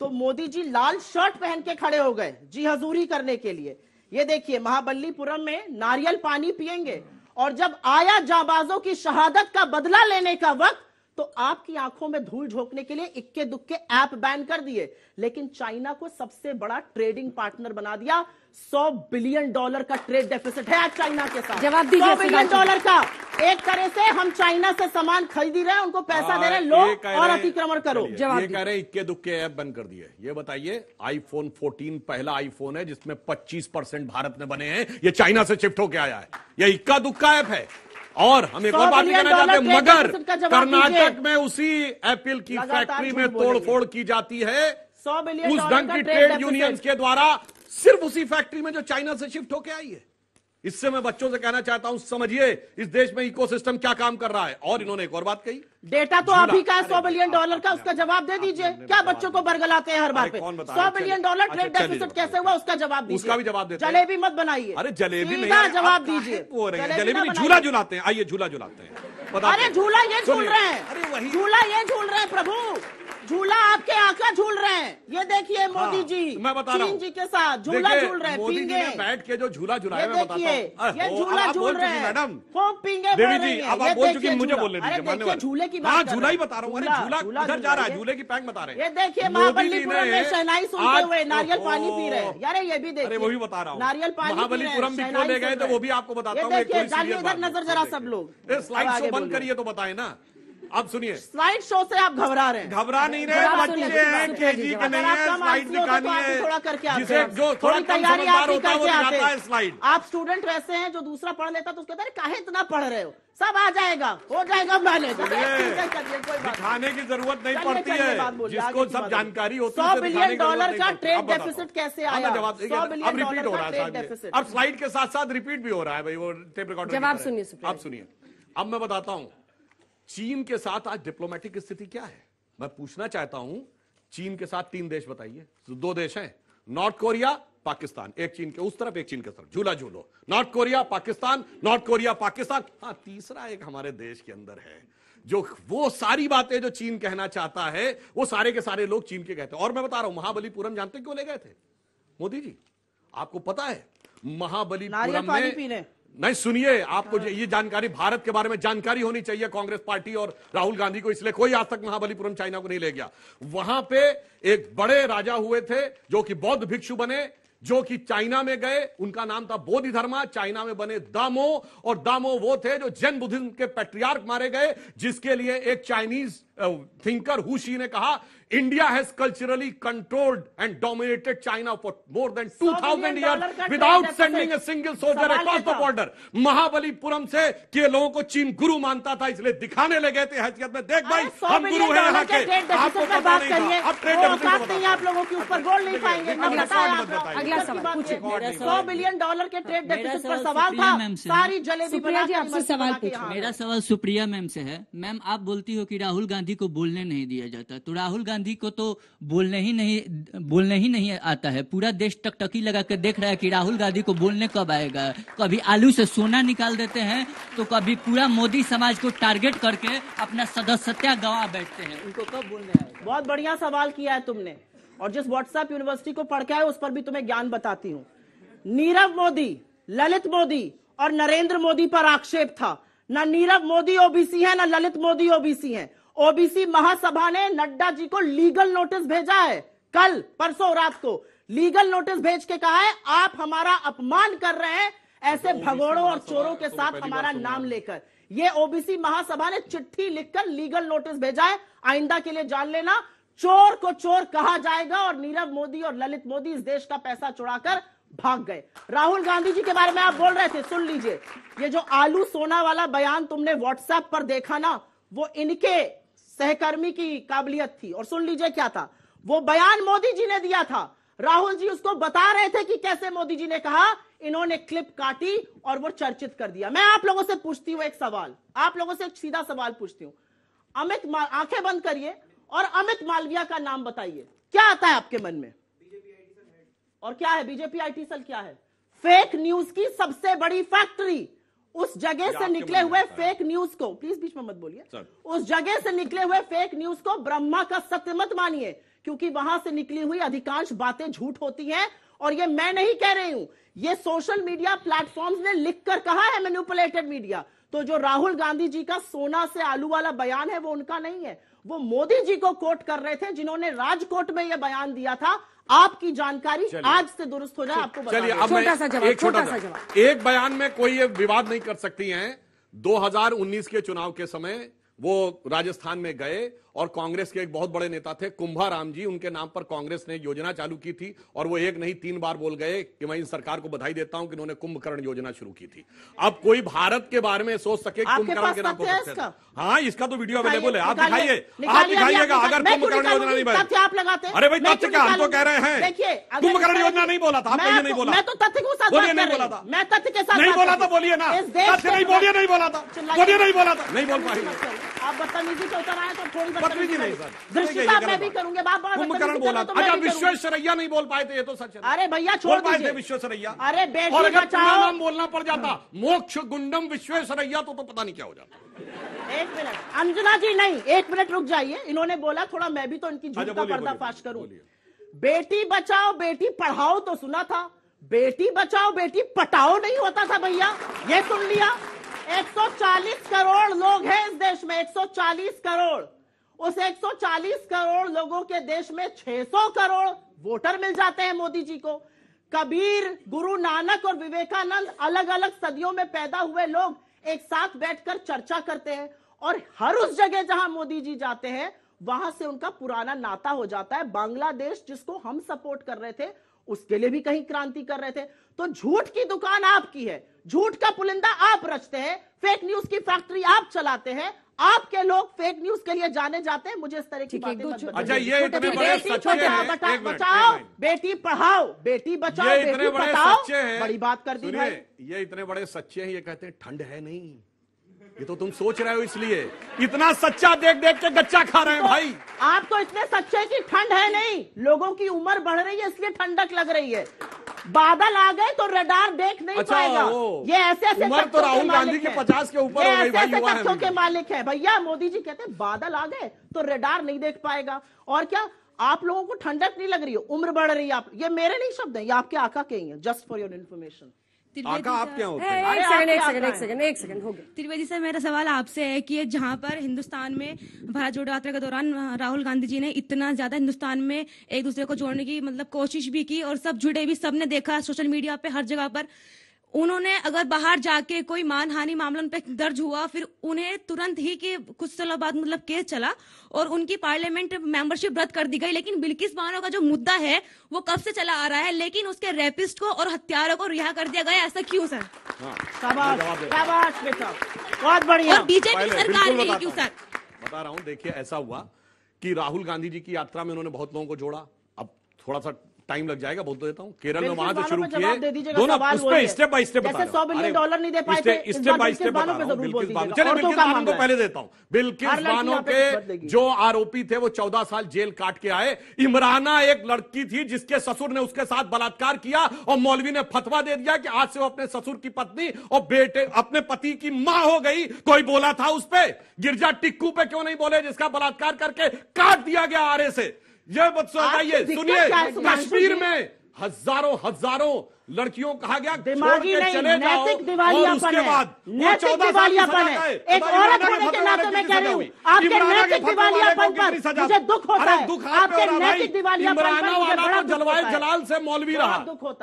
तो मोदी जी लाल शर्ट पहन के खड़े हो गए जी हजूरी करने के लिए ये देखिए महाबलीपुरम में नारियल पानी पिएंगे और जब आया जाबाजों की शहादत का बदला लेने का वक्त तो आपकी आंखों में धूल झोंकने के लिए इक्के दुक्के ऐप बैन कर दिए लेकिन चाइना को सबसे बड़ा ट्रेडिंग पार्टनर बना दिया 100 बिलियन डॉलर का ट्रेड डेफिसिट है चाइना के साथ जवाब दीजिए बिलियन डॉलर का एक तरह से हम चाइना से सामान खरीदी रहे हैं उनको पैसा दे हाँ, रहे हैं लोग और अतिक्रमण करो जवाब ये कह रहे इक्के दुक्के ऐप बंद कर दिए ये बताइए आईफोन 14 पहला आईफोन है जिसमें 25 परसेंट भारत में बने हैं ये चाइना से शिफ्ट होकर आया है ये इक्का दुक्का ऐप है और हम एक और बात कहना चाहते हैं मगर कर्नाटक में उसी एप्पल की फैक्ट्री में तोड़फोड़ की जाती है सौ उस ढंग की ट्रेड यूनियंस के द्वारा सिर्फ उसी फैक्ट्री में जो चाइना से शिफ्ट होके आई है इससे मैं बच्चों से कहना चाहता हूं समझिए इस देश में इकोसिस्टम क्या काम कर रहा है और इन्होंने एक और बात कही डेटा तो अभी का सौ बिलियन डॉलर का उसका जवाब दे दीजिए क्या बच्चों को बरगलाते हैं हर बार पे सौ अच्छा बिलियन डॉलर ट्रेड डेफिसिट कैसे हुआ उसका जवाब दीजिए उसका भी जवाब दे जलेबी मत बनाइए अरे जलेबी जवाब दीजिए जलेबी में झूला झुलाते हैं आइए झूला झुलाते हैं अरे झूला ये झूल रहे हैं झूला ये झूल रहे हैं प्रभु झूला आपके आंखा झूल रहे हैं ये देखिए हाँ, मोदी जी मैं बता रहा हूँ जी के साथ झूला झूल रहे मोदी जी ने बैठ के जो झूला झूला मैं बताता हूँ ये झूला झूल रहे हैं मैडम खूब पींगे देवी जी अब आप बोल चुकी मुझे बोलने दीजिए झूले की हाँ झूला ही बता रहा हूँ अरे झूला उधर जा रहा है झूले की पैंक बता रहे हैं ये देखिए महाबलीपुरम में शहनाई सुनते हुए नारियल पानी पी रहे हैं यार ये भी देखिए वो भी बता रहा हूँ नारियल पानी महाबलीपुरम भी ले गए तो वो भी आपको बताता हूँ तो नजर जरा सब लोग स्लाइड शो बंद करिए तो बताए ना अब सुनिए स्लाइड शो से आप घबरा रहे हैं घबरा नहीं रहे बच्चे हैं केजी के नहीं है स्लाइड निकालनी है थोड़ा करके जिसे जो थोड़ी तैयारी आप करके आते हैं स्लाइड आप स्टूडेंट वैसे हैं जो दूसरा पढ़ लेता तो उसके अंदर काहे इतना पढ़ रहे हो सब आ जाएगा हो जाएगा मैनेज दिखाने की जरूरत नहीं पड़ती है जिसको सब जानकारी होती है सौ बिलियन डॉलर का ट्रेड डेफिसिट कैसे आया जवाब अब रिपीट हो रहा है अब स्लाइड के साथ साथ रिपीट भी हो रहा है भाई वो टेप रिकॉर्ड जवाब सुनिए आप सुनिए अब मैं बताता हूँ चीन के साथ आज डिप्लोमेटिक स्थिति क्या है मैं पूछना चाहता हूं चीन के साथ तीन देश बताइए तो दो देश हैं नॉर्थ कोरिया पाकिस्तान एक चीन के उस तरफ एक चीन के तरफ झूला झूलो North Korea Pakistan North Korea Pakistan हाँ तीसरा एक हमारे देश के अंदर है जो वो सारी बातें जो चीन कहना चाहता है वो सारे के सारे लोग चीन के कहते हैं और मैं बता रहा हूं महाबलीपुरम जानते क्यों ले गए थे मोदी जी आपको पता है महाबलीपुरम में नहीं सुनिए आपको ये जानकारी भारत के बारे में जानकारी होनी चाहिए कांग्रेस पार्टी और राहुल गांधी को इसलिए कोई आज तक महाबलीपुरम चाइना को नहीं ले गया वहां पे एक बड़े राजा हुए थे जो कि बौद्ध भिक्षु बने जो कि चाइना में गए उनका नाम था बोधि धर्मा चाइना में बने दामो और दामो वो थे जो जैन बुद्धिज्म के पेट्रियार्क मारे गए जिसके लिए एक चाइनीज थिंकर हुशी ने कहा India has culturally controlled and dominated China for more than 2000 year without sending a single soldier across the border Mahabalipuram से के लोगों को चीन गुरु मानता था इसलिए दिखाने ले गए थे हैसियत में देख भाई हम गुरु हैं यहाँ के आपको पता नहीं अब ट्रेड नहीं आप लोगों के ऊपर बोल नहीं पाएंगे अगला सवाल सौ बिलियन डॉलर के ट्रेड डेफिसिट पर सवाल था सारी जलेबी आपसे सवाल पूछ मेरा सवाल सुप्रिया मैम से है मैम आप बोलती हो कि राहुल गांधी गांधी को बोलने नहीं दिया जाता तो राहुल गांधी को तो बोलने ही नहीं बोलने ही नहीं आता है पूरा देश टकटकी लगा कर देख रहा है कि राहुल गांधी को बोलने कब आएगा कभी आलू से सोना निकाल देते हैं तो कभी पूरा मोदी समाज को टारगेट करके अपना सदस्यता गवा बैठते हैं उनको कब बोलने आएगा बहुत बढ़िया सवाल किया है तुमने और जिस व्हाट्सएप यूनिवर्सिटी को पढ़ के आए उस पर भी तुम्हें ज्ञान बताती हूँ नीरव मोदी ललित मोदी और नरेंद्र मोदी पर आक्षेप था ना नीरव मोदी ओबीसी है ना ललित मोदी ओबीसी है ओबीसी महासभा ने नड्डा जी को लीगल नोटिस भेजा है कल परसों रात को लीगल नोटिस भेज के कहा है आप हमारा अपमान कर रहे हैं ऐसे भगोड़ों और चोरों के साथ हमारा नाम लेकर ये ओबीसी महासभा ने चिट्ठी लिखकर लीगल नोटिस भेजा है आइंदा के लिए जान लेना चोर को चोर कहा जाएगा और नीरव मोदी और ललित मोदी इस देश का पैसा चुराकर भाग गए राहुल गांधी जी के बारे में आप बोल रहे थे सुन लीजिए ये जो आलू सोना वाला बयान तुमने व्हाट्सएप पर देखा ना वो इनके सहकर्मी की काबिलियत थी और सुन लीजिए क्या था वो बयान मोदी जी ने दिया था राहुल जी उसको बता रहे थे कि कैसे मोदी जी ने कहा इन्होंने क्लिप काटी और वो चर्चित कर दिया मैं आप लोगों से पूछती हूँ एक सवाल आप लोगों से एक सीधा सवाल पूछती हूँ अमित आंखें बंद करिए और अमित मालविया का नाम बताइए क्या आता है आपके मन में और क्या है बीजेपी आईटी सेल क्या है फेक न्यूज की सबसे बड़ी फैक्ट्री उस जगह से निकले हुए फेक न्यूज को प्लीज बीच में मत बोलिए उस जगह से निकले हुए फेक न्यूज को ब्रह्मा का सत्य मत मानिए क्योंकि वहां से निकली हुई अधिकांश बातें झूठ होती हैं और ये मैं नहीं कह रही हूं ये सोशल मीडिया प्लेटफॉर्म्स ने लिखकर कहा है मैन्युपुलेटेड मीडिया तो जो राहुल गांधी जी का सोना से आलू वाला बयान है वो उनका नहीं है वो मोदी जी को कोट कर रहे थे जिन्होंने राजकोट में यह बयान दिया था आपकी जानकारी आज से दुरुस्त हो जाए आपको चलिए अब छोटा सा जवाब एक छोटा सा जवाब एक बयान में कोई विवाद नहीं कर सकती हैं 2019 के चुनाव के समय वो राजस्थान में गए और कांग्रेस के एक बहुत बड़े नेता थे कुंभाराम जी उनके नाम पर कांग्रेस ने योजना चालू की थी और वो एक नहीं तीन बार बोल गए कि मैं इन सरकार को बधाई देता हूं कि उन्होंने कुंभकर्ण योजना शुरू की थी अब कोई भारत के बारे में सोच सके कुंभकर्ण के नाम पर तो। हाँ इसका तो वीडियो अवेलेबल है आप दिखाइए आप दिखाइएगा अगर कुंभकर्ण योजना नहीं बताए आप लगाते अरे भाई तथ्य क्या हम तो कह रहे हैं कुंभकर्ण योजना नहीं बोला था आपने नहीं तो- बोला मैं तो तथ्य के साथ बोलिए नहीं बोला था मैं तथ्य के साथ नहीं बोला था बोलिए ना तथ्य नहीं बोलिए नहीं बोला था बोलिए नहीं बोला था नहीं बोल पाएंगे आप बदतमीजी से उतर आए तो थोड़ी पत्री जी नहीं कुंभकर्ण बोला तो अच्छा विश्वेश्वरैया नहीं बोल पाए थे ये तो सच अरे भैया छोड़ पाए थे विश्वेश्वरैया अरे और अगर पूरा नाम बोलना पड़ जाता हाँ। मोक्ष गुंडम विश्वेश्वरैया तो, तो पता नहीं क्या हो जाता एक मिनट अंजना जी नहीं एक मिनट रुक जाइए इन्होंने बोला थोड़ा मैं भी तो इनकी झूठ अच्छा, का पर्दाफाश करूं बेटी बचाओ बेटी पढ़ाओ तो सुना था बेटी बचाओ बेटी पटाओ नहीं होता था भैया ये सुन लिया 140 करोड़ लोग हैं इस देश में 140 करोड़ उस 140 करोड़ लोगों के देश में 600 करोड़ वोटर मिल जाते हैं मोदी जी को कबीर गुरु नानक और विवेकानंद अलग अलग सदियों में पैदा हुए लोग एक साथ बैठकर चर्चा करते हैं और हर उस जगह जहां मोदी जी जाते हैं वहां से उनका पुराना नाता हो जाता है बांग्लादेश जिसको हम सपोर्ट कर रहे थे उसके लिए भी कहीं क्रांति कर रहे थे तो झूठ की दुकान आपकी है झूठ का पुलिंदा आप रचते हैं फेक न्यूज की फैक्ट्री आप चलाते हैं आपके लोग फेक न्यूज के लिए जाने जाते हैं मुझे इस तरह की बातें अच्छा ये इतने बड़े सच्चे बचाओ बेटी पढ़ाओ बेटी बचाओ सच्चे हैं बड़ी बात कर दी भाई ये इतने बड़े सच्चे हैं ये कहते हैं ठंड है नहीं ये तो तुम सोच रहे हो इसलिए इतना सच्चा देख देख के गच्चा खा रहे हैं भाई आप तो इतने सच्चे की ठंड है नहीं लोगों की उम्र बढ़ रही है इसलिए ठंडक लग रही है बादल आ गए तो रडार देख नहीं अच्छा, पाएगा ये ऐसे ऐसे उमर तो राहुल गांधी के पचास के ऊपर ऐसे ऐसे के मालिक है भैया मोदी जी कहते हैं बादल आ गए तो रडार नहीं देख पाएगा और क्या आप लोगों को ठंडक नहीं लग रही है उम्र बढ़ रही है आप ये मेरे नहीं शब्द है ये आपके आका के ही है just for your information Trivedi sir मेरा सवाल आपसे है कि जहाँ पर हिंदुस्तान में भारत जोड़ो यात्रा के दौरान राहुल गांधी जी ने इतना ज्यादा हिंदुस्तान में एक दूसरे को जोड़ने की मतलब कोशिश भी की और सब जुड़े भी सबने देखा सोशल मीडिया पे हर जगह पर उन्होंने अगर बाहर जाके कोई मानहानि मामलों पे दर्ज हुआ फिर उन्हें तुरंत ही के कुछ सालों बाद मतलब केस चला और उनकी पार्लियामेंट मेंबरशिप रद्द कर दी गई लेकिन बिल्किस बानो का जो मुद्दा है वो कब से चला आ रहा है लेकिन उसके रेपिस्ट को और हत्यारों को रिहा कर दिया गया ऐसा क्यों सर हाँ। बहुत बढ़िया बीजेपी सरकार के क्यों सर बता रहा हूँ देखिए ऐसा हुआ कि राहुल गांधी जी की यात्रा में उन्होंने बहुत लोगों को जोड़ा अब थोड़ा सा टाइम लग जाएगा बोल तो देता हूँ केरल में वहां से शुरू किए दोनों उसमें स्टेप बाय स्टेप बता सौ बिलियन डॉलर नहीं दे पाए स्टेप बाय स्टेप बता बिल्किस बानो को पहले देता हूँ बिल्किस बानो के जो आरोपी थे वो चौदह साल जेल काट के आए इमराना एक लड़की थी जिसके ससुर ने उसके साथ बलात्कार किया और मौलवी ने फतवा दे दिया कि आज से वो अपने ससुर की पत्नी और बेटे अपने पति की मां हो गई कोई बोला था उस पर गिरजा टिक्कू पे क्यों नहीं बोले जिसका बलात्कार करके काट दिया गया आरे से यह मत सुनिए कश्मीर में हजारों हजारों लड़कियों कहा गया दिमागी नहीं नैतिक दिवालियापन है नैतिक दिवालियापन है एक औरत होने के नाते मैं कह रही हूँ आपके नैतिक दिवालियापन पर मुझे दुख होता है आपके नैतिक दिवालियापन पर मुझे बड़ा जलवाय जलाल से मौलवी रहा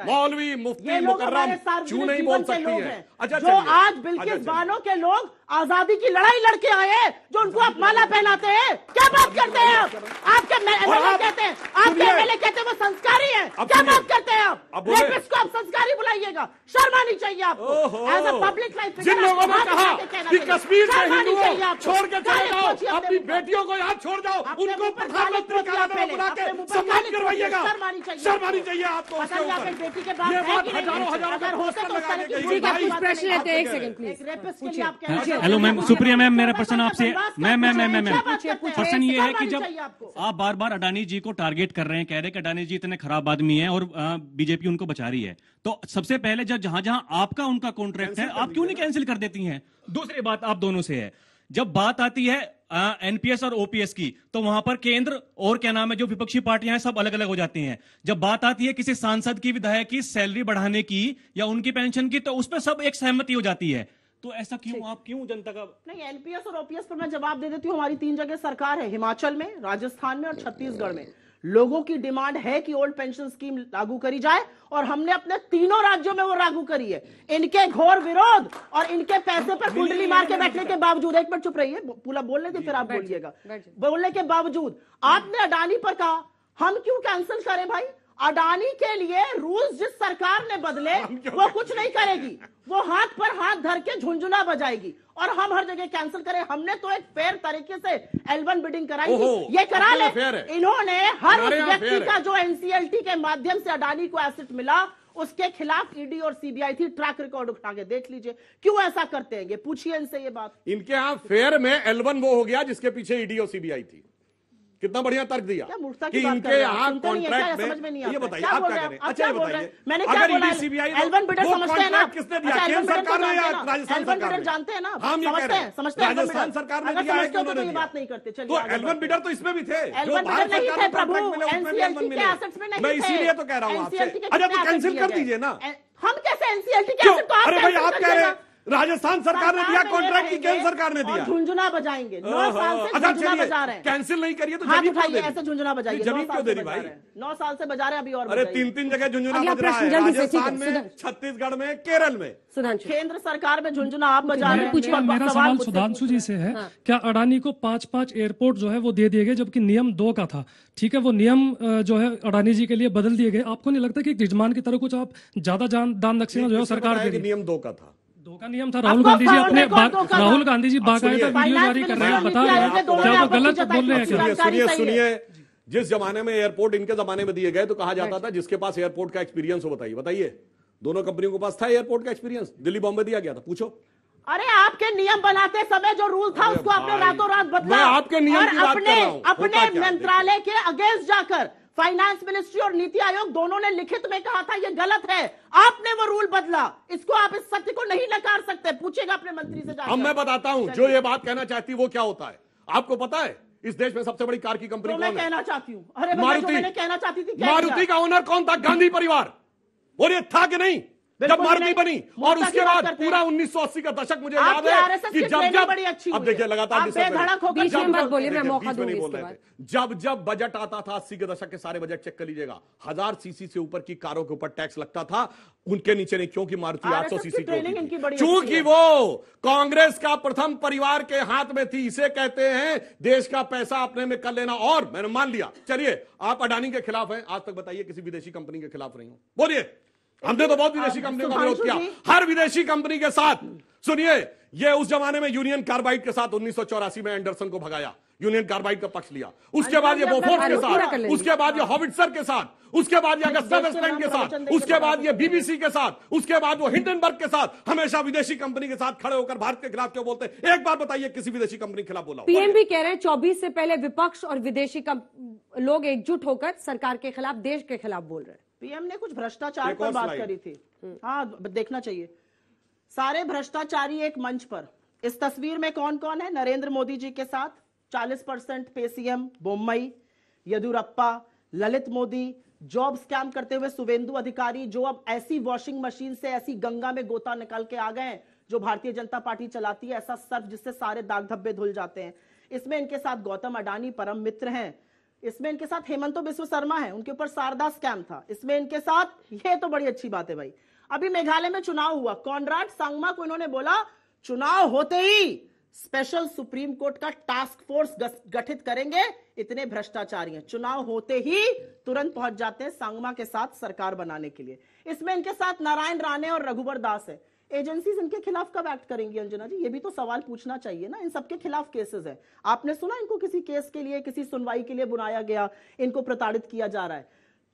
मौलवी मुफ्ती मुकर्रम क्यों नहीं बोल सकती है अच्छा, जो आज बिल्कुल बानो के लोग आजादी की लड़ाई लड़के आए जो उनको आप माला पहनाते हैं क्या बात करते हैं आप आपके एमएलए कहते हैं आपके एमएलए कहते हैं वो संस्कारी है क्या बात करते हैं आप को आप संस्कारी बुलाइएगा शर्मा नहीं चाहिए आपको एज अ पब्लिक लाइफ जिन लोगों ने कहा कि कश्मीर के हिंदुओं छोड़ के चले जाओ अपनी बेटियों को यहाँ छोड़ जाओ उनको प्रधानमंत्री का कार्यालय बुला के सम्मान करवाइएगा शर्मा नहीं चाहिए आपको ये बात हजारों हजारों तो के लगाने लिए एक सेकंड प्लीज हाँ हेलो मैम सुप्रिया मैम मेरा प्रश्न आपसे मैम मैम मैम मैम प्रश्न ये है कि जब आप बार बार अडानी जी को टारगेट कर रहे हैं कह रहे हैं कि अडानी जी इतने खराब आदमी हैं और बीजेपी उनको बचा रही है तो सबसे पहले जब जहां जहां आपका उनका कॉन्ट्रैक्ट है आप क्यों नहीं कैंसिल कर देती हैं दूसरी बात आप दोनों से है जब बात आती है एनपीएस और ओपीएस की तो वहां पर केंद्र और क्या नाम है जो विपक्षी पार्टियां हैं सब अलग अलग हो जाती हैं जब बात आती है किसी सांसद की विधायक की सैलरी बढ़ाने की या उनकी पेंशन की तो उस पर सब एक सहमति हो जाती है तो ऐसा क्यों आप क्यों जनता का नहीं एनपीएस और ओपीएस पर मैं जवाब दे देती हूँ हमारी तीन जगह सरकार है हिमाचल में राजस्थान में और छत्तीसगढ़ में लोगों की डिमांड है कि ओल्ड पेंशन स्कीम लागू करी जाए और हमने अपने तीनों राज्यों में वो लागू करी है इनके घोर विरोध और इनके पैसे पर कुंडली मार के बैठने के बावजूद एक मिनट चुप रहिए पूरा बोलने थे फिर आप बोलिएगा बोलने के बावजूद आपने अडानी पर कहा हम क्यों कैंसिल करें भाई अडानी के लिए रूस जिस सरकार ने बदले वो कुछ नहीं करेगी वो हाथ पर हाथ धर के झुंझुना बजाएगी और हम हर जगह कैंसिल करें हमने तो एक फेयर तरीके से एल्बन बिडिंग कराई थी ये करा ले इन्होंने हर उस व्यक्ति का जो एनसीएलटी के माध्यम से अडानी को एसेट मिला उसके खिलाफ ईडी e और सीबीआई थी ट्रैक रिकॉर्ड उठा के देख लीजिए क्यों ऐसा करते हैं पूछिए इनसे ये बात इनके यहाँ फेयर में एल्बन वो हो गया जिसके पीछे ईडी e और सीबीआई थी कितना बढ़िया तर्क दिया कि इनके यहाँ कॉन्ट्रैक्ट में, ये बताइए आप क्या अच्छा ये बताइए सीबीआई किसने दिया अच्छा, केंद्र सरकार ने या राजस्थान सरकार ने जानते हैं ना हम ये कह रहे हैं राजस्थान सरकार ने दिया है तो बात नहीं करते तो एलवन बिडर तो इसमें भी थे जो भारत सरकार प्रभु मैं इसीलिए तो कह रहा हूँ आपसे अच्छा तो कैंसिल कर दीजिए ना हम कैसे एनसीएलटी के आप कह रहे हैं राजस्थान सरकार ने दिया कॉन्ट्रैक्ट की केंद्र सरकार ने दिया झुंझुना बजाएंगे नौ साल से अच्छा, झुंझुना बजा रहे हैं कैंसिल नहीं करिए तो हाथ उठाइए ऐसे झुंझुना बजाइए जमीन क्यों दे रही भाई नौ साल से बजा रहे हैं अभी और अरे तीन तीन जगह झुंझुना बज रहा है राजस्थान में छत्तीसगढ़ में केरल में केंद्र सरकार में झुंझुना आप बजा रहे हैं मेरा सवाल सुधांशु जी से है हाँ। क्या अडानी को पांच पांच एयरपोर्ट जो है वो दे दिए गए जबकि नियम दो का था ठीक है वो नियम जो है अडानी जी के लिए बदल दिए गए आपको नहीं लगता कि यजमान की तरह कुछ आप ज्यादा दान दक्षिणा जो है सरकार नियम दो का था धोखा नियम था राहुल गांधी जी अपने राहुल गांधी जी बाकायदा वीडियो जारी कर रहे हैं बता रहे हैं गलत बोल रहे हैं सुनिए सुनिए जिस जमाने में एयरपोर्ट इनके जमाने में दिए गए तो कहा जाता था जिसके पास एयरपोर्ट का एक्सपीरियंस हो बताइए बताइए दोनों कंपनियों के पास था एयरपोर्ट का एक्सपीरियंस दिल्ली बॉम्बे दिया गया था पूछो अरे आपके नियम बनाते समय जो रूल था उसको आपने रातों रात बदला आपके नियम अपने अपने मंत्रालय के अगेंस्ट जाकर फाइनेंस मिनिस्ट्री और नीति आयोग दोनों ने लिखित में कहा था यह गलत है आपने वो रूल बदला इसको आप इस सत्य को नहीं नकार सकते पूछेगा अपने मंत्री से अब मैं बताता हूं जो ये बात कहना चाहती वो क्या होता है आपको पता है इस देश में सबसे बड़ी कार की कंपनी तो मैं कहना चाहती हूँ अरे मारुति कहना चाहती थी मारुति का ओनर कौन था गांधी परिवार बोलिए था कि नहीं जब भारतीय बनी और उसके बाद पूरा 1980 का दशक मुझे याद है कि जब जब अब देखिए लगातार जब जब बजट आता था अस्सी के दशक के सारे बजट चेक कर लीजिएगा हजार सीसी से ऊपर की कारों के ऊपर टैक्स लगता था उनके नीचे नहीं क्योंकि मारुति आठ सौ सीसी की चूंकि वो कांग्रेस का प्रथम परिवार के हाथ में थी इसे कहते हैं देश का पैसा अपने में कर लेना और मैंने मान लिया चलिए आप अडानी के खिलाफ हैं आज तक बताइए किसी विदेशी कंपनी के खिलाफ नहीं हो बोलिए हमने तो बहुत विदेशी कंपनियों का विरोध किया हर विदेशी कंपनी के साथ सुनिए ये उस जमाने में यूनियन कार्बाइड के साथ उन्नीस में एंडरसन को भगाया यूनियन कार्बाइड का पक्ष लिया उसके हाँ बाद ये हाँ बोफोर्स हाँ। के साथ उसके बाद ये हॉविटसर के साथ उसके बाद ये अगस्त वेस्टलैंड के साथ उसके बाद ये बीबीसी के साथ उसके बाद वो हिंडनबर्ग के साथ हमेशा विदेशी कंपनी के साथ खड़े होकर भारत के खिलाफ क्यों बोलते हैं एक बार बताइए किसी विदेशी कंपनी के खिलाफ बोला पीएम भी कह रहे हैं चौबीस से पहले विपक्ष और विदेशी लोग एकजुट होकर सरकार के खिलाफ देश के खिलाफ बोल रहे हैं पीएम ने कुछ भ्रष्टाचार पर बात करी थी हम्म। हाँ देखना चाहिए सारे भ्रष्टाचारी एक मंच पर इस तस्वीर में कौन कौन है नरेंद्र मोदी जी के साथ 40 परसेंट पे CM Bommai Yediyurappa Lalit Modi job scam करते हुए सुवेंदु अधिकारी जो अब ऐसी वॉशिंग मशीन से ऐसी गंगा में गोता निकल के आ गए जो भारतीय जनता पार्टी चलाती है ऐसा सर्फ जिससे सारे दाग धब्बे धुल जाते हैं इसमें इनके साथ गौतम अडानी परम मित्र हैं इसमें इनके साथ हेमंतो विश्व शर्मा है उनके ऊपर शारदा स्कैम था इसमें इनके साथ ये तो बड़ी अच्छी बात है भाई अभी मेघालय में चुनाव हुआ कॉनराड सांगमा को इन्होंने बोला चुनाव होते ही स्पेशल सुप्रीम कोर्ट का टास्क फोर्स गठित करेंगे इतने भ्रष्टाचारी हैं चुनाव होते ही तुरंत पहुंच जाते हैं सांगमा के साथ सरकार बनाने के लिए इसमें इनके साथ नारायण राणे और रघुवर दास है एजेंसीज इनके खिलाफ कब एक्ट करेंगी अंजना जी ये भी तो सवाल पूछना चाहिए ना इन सबके खिलाफ केसेस है आपने सुना इनको किसी केस के लिए किसी सुनवाई के लिए बुलाया गया इनको प्रताड़ित किया जा रहा है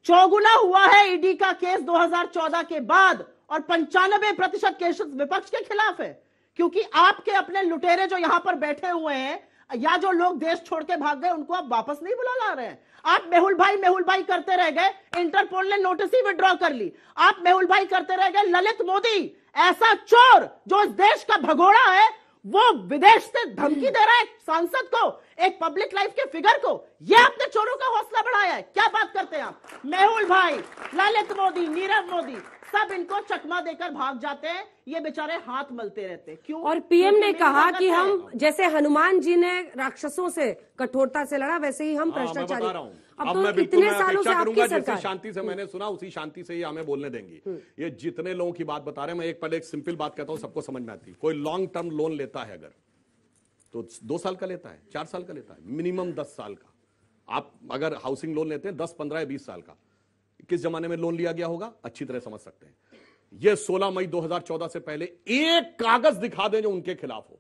चौगुना हुआ है ईडी e का केस 2014 के बाद और पंचानबे प्रतिशत केस विपक्ष के खिलाफ है क्योंकि आपके अपने लुटेरे जो यहां पर बैठे हुए हैं या जो लोग देश छोड़ के भाग गए उनको आप वापस नहीं बुला ला रहे हैं आप मेहुल भाई मेहुल भाई करते रह गए इंटरपोल ने नोटिस ही विड्रॉ कर ली आप मेहुल भाई करते रह गए ललित मोदी ऐसा चोर जो इस देश का भगोड़ा है वो विदेश से धमकी दे रहा है सांसद को एक पब्लिक लाइफ के फिगर को ये आपने चोरों का हौसला बढ़ाया है क्या बात करते हैं आप मेहुल भाई ललित मोदी नीरव मोदी सब इनको चकमा देकर भाग जाते हैं ये बेचारे हाथ मलते रहते हैं क्यों और पीएम ने कहा कि हम जैसे हनुमान जी ने राक्षसों से कठोरता से लड़ा वैसे ही हम हाँ, भ्रष्टाचारी अब तो मैं बिल्कुल मैं अपेक्षा करूंगा जैसे शांति से मैंने सुना उसी शांति से ही हमें बोलने देंगी हम्म। ये जितने लोगों की बात बता रहे हैं मैं एक पहले एक सिंपल बात कहता हूं सबको समझ में आती है कोई लॉन्ग टर्म लोन लेता है अगर तो दो साल का लेता है चार साल का लेता है मिनिमम दस साल का आप अगर हाउसिंग लोन लेते हैं दस पंद्रह बीस साल का किस जमाने में लोन लिया गया होगा अच्छी तरह समझ सकते हैं यह सोलह मई दो से पहले एक कागज दिखा दें जो उनके खिलाफ हो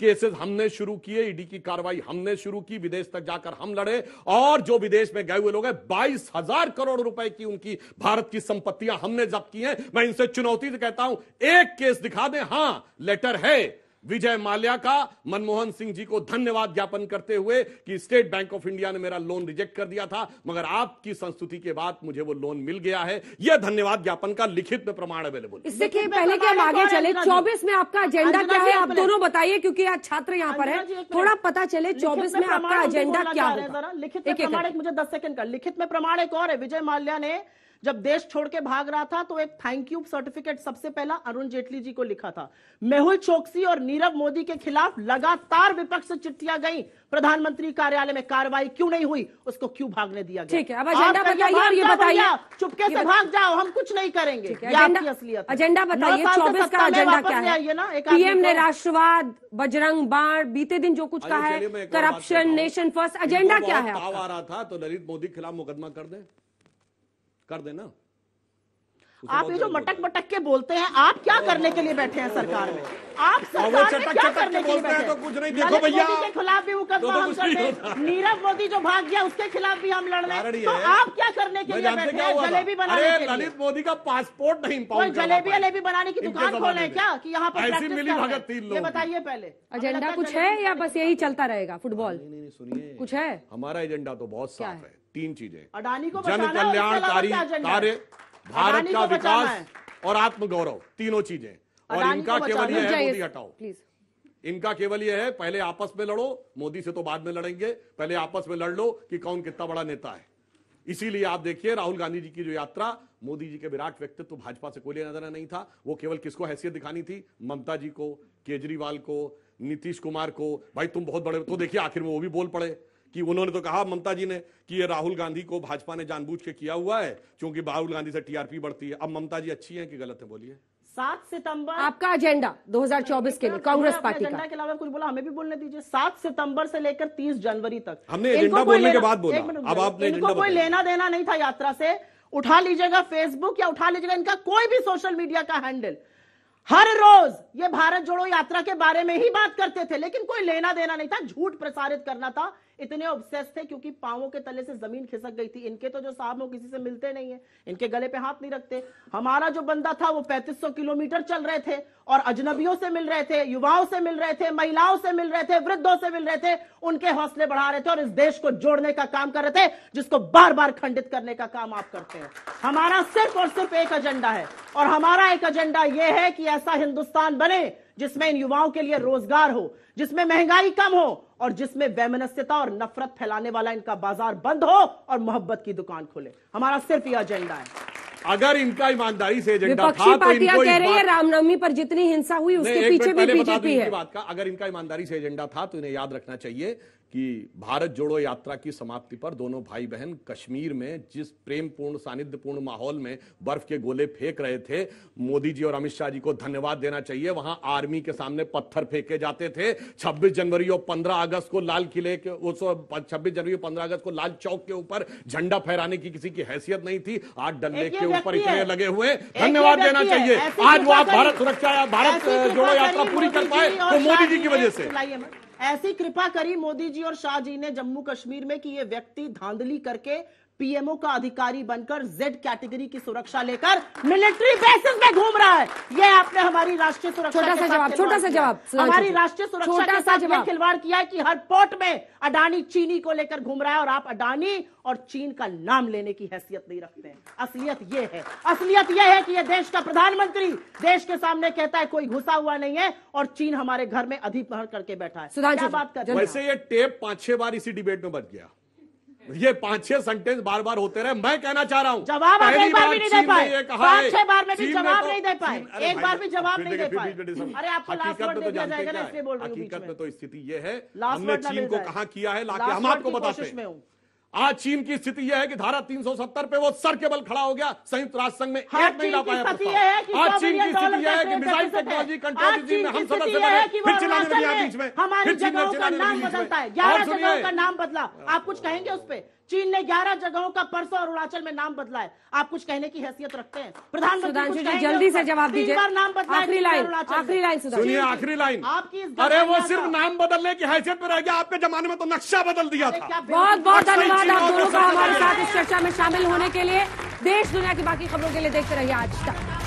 केसेस हमने शुरू किए ईडी की कार्रवाई हमने शुरू की विदेश तक जाकर हम लड़े और जो विदेश में गए हुए लोग हैं बाईस हजार करोड़ रुपए की उनकी भारत की संपत्तियां हमने जब्त की हैं मैं इनसे चुनौती से कहता हूं एक केस दिखा दें हां लेटर है विजय माल्या का मनमोहन सिंह जी को धन्यवाद ज्ञापन करते हुए कि स्टेट बैंक ऑफ इंडिया ने मेरा लोन रिजेक्ट कर दिया था मगर आपकी संस्तुति के बाद मुझे वो लोन मिल गया है यह धन्यवाद ज्ञापन का लिखित में प्रमाण अवेलेबल इससे पहले कि हम आगे चले 24 में आपका एजेंडा क्या है आप दोनों बताइए क्योंकि आज छात्र यहाँ पर है थोड़ा पता चले चौबीस में आपका एजेंडा क्या है लिखित प्रमाण मुझे दस सेकंड का लिखित में प्रमाण एक और है विजय माल्या ने जब देश छोड़ के भाग रहा था तो एक थैंक यू सर्टिफिकेट सबसे पहला अरुण जेटली जी को लिखा था मेहुल चौकसी और नीरव मोदी के खिलाफ लगातार विपक्ष से चिट्ठियां गई प्रधानमंत्री कार्यालय में कार्रवाई क्यों नहीं हुई उसको क्यों भागने दिया गया ठीक है अब एजेंडा चुपके से भाग जाओ हम कुछ नहीं करेंगे असलियत एजेंडा बताइए का एजेंडा क्या है पीएम ने राष्ट्रवाद बजरंग बाढ़ बीते दिन जो कुछ कहा है करप्शन नेशन फर्स्ट एजेंडा क्या है आ रहा था तो नरेंद्र मोदी के खिलाफ मुकदमा कर दे कर देना आप ये जो मटक मटक के बोलते हैं आप क्या करने के लिए बैठे हैं सरकार में आप सरकार में क्या करने के लिए बैठे हैं तो कुछ नहीं देखो भैया के खिलाफ भी मुकदमा हम कर रहे नीरव मोदी जो भाग गया उसके खिलाफ भी हम लड़ रहे हैं तो आप क्या करने के लिए बैठे हैं जलेबी बनाने के लिए ललित मोदी का पासपोर्ट नहीं पाऊंगा जलेबी जलेबी बनाने की दुकान खोले क्या की यहाँ पर बताइए पहले एजेंडा कुछ है या बस यही चलता रहेगा फुटबॉल सुनिए कुछ है हमारा एजेंडा तो बहुत साफ है तीन चीजें अडानी को जन कल्याणकारी कार्य भारत का विकास और आत्म गौरव तीनों चीजें और इनका केवल यह है मोदी हटाओ इनका केवल यह है पहले आपस में लड़ो मोदी से तो बाद में लड़ेंगे पहले आपस में लड़ लो कि कौन कितना बड़ा नेता है इसीलिए आप देखिए राहुल गांधी जी की जो यात्रा मोदी जी के विराट व्यक्तित्व तो भाजपा से कोई लेना देना नहीं था वो केवल किसको हैसियत दिखानी थी ममता जी को केजरीवाल को नीतीश कुमार को भाई तुम बहुत बड़े तो देखिए आखिर में वो भी बोल पड़े कि उन्होंने तो कहा ममता जी ने कि ये राहुल गांधी को भाजपा ने जानबूझ के किया हुआ है क्योंकि राहुल गांधी से टीआरपी बढ़ती है अब ममता जी अच्छी हैं कि गलत है बोलिए सात सितंबर आपका एजेंडा 2024 के लिए कांग्रेस पार्टी का के अलावा कुछ बोला हमें भी बोलने दीजिए सात सितंबर से लेकर तीस जनवरी तक हमने एजेंडा बोलने के बाद बोला अब आपने इनको कोई लेना देना नहीं था यात्रा से उठा लीजिएगा फेसबुक या उठा लीजिएगा इनका कोई भी सोशल मीडिया का हैंडल हर रोज ये भारत जोड़ो यात्रा के बारे में ही बात करते थे लेकिन कोई लेना देना नहीं था झूठ प्रसारित करना था इतने ऑब्सेस थे क्योंकि पावों के तले से जमीन खिसक गई थी इनके तो जो साहब वो किसी से मिलते नहीं है इनके गले पे हाथ नहीं रखते हमारा जो बंदा था वो 3500 किलोमीटर चल रहे थे और अजनबियों से मिल रहे थे युवाओं से मिल रहे थे महिलाओं से मिल रहे थे वृद्धों से मिल रहे थे उनके हौसले बढ़ा रहे थे और इस देश को जोड़ने का काम कर रहे थे जिसको बार बार खंडित करने का काम आप करते हैं हमारा सिर्फ और सिर्फ एक एजेंडा है और हमारा एक एजेंडा यह है कि ऐसा हिंदुस्तान बने जिसमें इन युवाओं के लिए रोजगार हो जिसमें महंगाई कम हो और जिसमें वैमनस्यता और नफरत फैलाने वाला इनका बाजार बंद हो और मोहब्बत की दुकान खोले हमारा सिर्फ यह एजेंडा है अगर इनका ईमानदारी से एजेंडा था तो इनको कह रही है रामनवमी पर जितनी हिंसा हुई उसके पीछे भी बीजेपी है बात का अगर इनका ईमानदारी से एजेंडा था तो इन्हें याद रखना चाहिए कि भारत जोड़ो यात्रा की समाप्ति पर दोनों भाई बहन कश्मीर में जिस प्रेमपूर्ण सानिध्यपूर्ण माहौल में बर्फ के गोले फेंक रहे थे मोदी जी और अमित शाह जी को धन्यवाद देना चाहिए वहां आर्मी के सामने पत्थर फेंके जाते थे 26 जनवरी और 15 अगस्त को लाल किले के उस छब्बीस जनवरी और पंद्रह अगस्त को लाल चौक के ऊपर झंडा फहराने की किसी की हैसियत नहीं थी आज डल के ऊपर इतने लगे हुए धन्यवाद देना चाहिए आज वो आप भारत सुरक्षा भारत जोड़ो यात्रा पूरी कर पाए तो मोदी जी की वजह से ऐसी कृपा करी मोदी जी और शाह जी ने जम्मू कश्मीर में कि ये व्यक्ति धांधली करके पीएमओ का अधिकारी बनकर जेड कैटेगरी की सुरक्षा लेकर मिलिट्री बेसिस में घूम रहा है ये आपने हमारी राष्ट्रीय सुरक्षा छोटा सा जवाब छोटा सा जवाब हमारी राष्ट्रीय सुरक्षा के साथ खिलवाड़ किया है कि हर पोर्ट में अडानी चीनी को लेकर घूम रहा है और आप अडानी और चीन का नाम लेने की हैसियत नहीं रखते असलियत यह है असलियत यह है कि यह देश का प्रधानमंत्री देश के सामने कहता है कोई घुसा हुआ नहीं है और चीन हमारे घर में अधिपहर करके बैठा है क्या बात कर वैसे ये टेप पांच छह बार इसी डिबेट में बच गया ये पांच छह सेंटेंस बार बार होते रहे मैं कहना चाह रहा हूँ जवाब पहली बार, बार भी नहीं दे पाए पांच छह बार में भी जवाब तो नहीं दे पाए एक बार भी जवाब नहीं दे पाए अरे आपको लास्ट वर्ड दे दिया जाएगा ना इसलिए बोल रहा हूँ हकीकत में तो स्थिति ये है हमने चीन को कहा किया है लाके हम आपको बताते हैं आज चीन की स्थिति यह है कि धारा 370 पे वो सर के बल खड़ा हो गया संयुक्त राष्ट्र संघ में हाँ, एक नहीं ला पाया आज चीन की स्थिति यह है कि मिसाइल टेक्नोलॉजी कंट्रोल चीन में हम सदस्य बने फिर चिल्लाने लगे बीच में हमारी जगहों का नाम बदलता है 11 जगहों का नाम बदला आप कुछ कहेंगे उस पर चीन ने 11 जगहों का परसों अरुणाचल में नाम बदला है आप कुछ कहने की हैसियत रखते हैं प्रधानमंत्री जी जल्दी से जवाब दीजिए नाम बदला आखिरी लाइन आखिरी लाइन सुनिए आखिरी लाइन आपकी अरे वो सिर्फ नाम बदलने की हैसियत में रह गया आपके जमाने में तो नक्शा बदल दिया था बहुत बहुत अच्छा, धन्यवाद आप दोनों का हमारे साथ इस चर्चा में शामिल होने के लिए देश दुनिया की बाकी खबरों के लिए देखते रहिए आज तक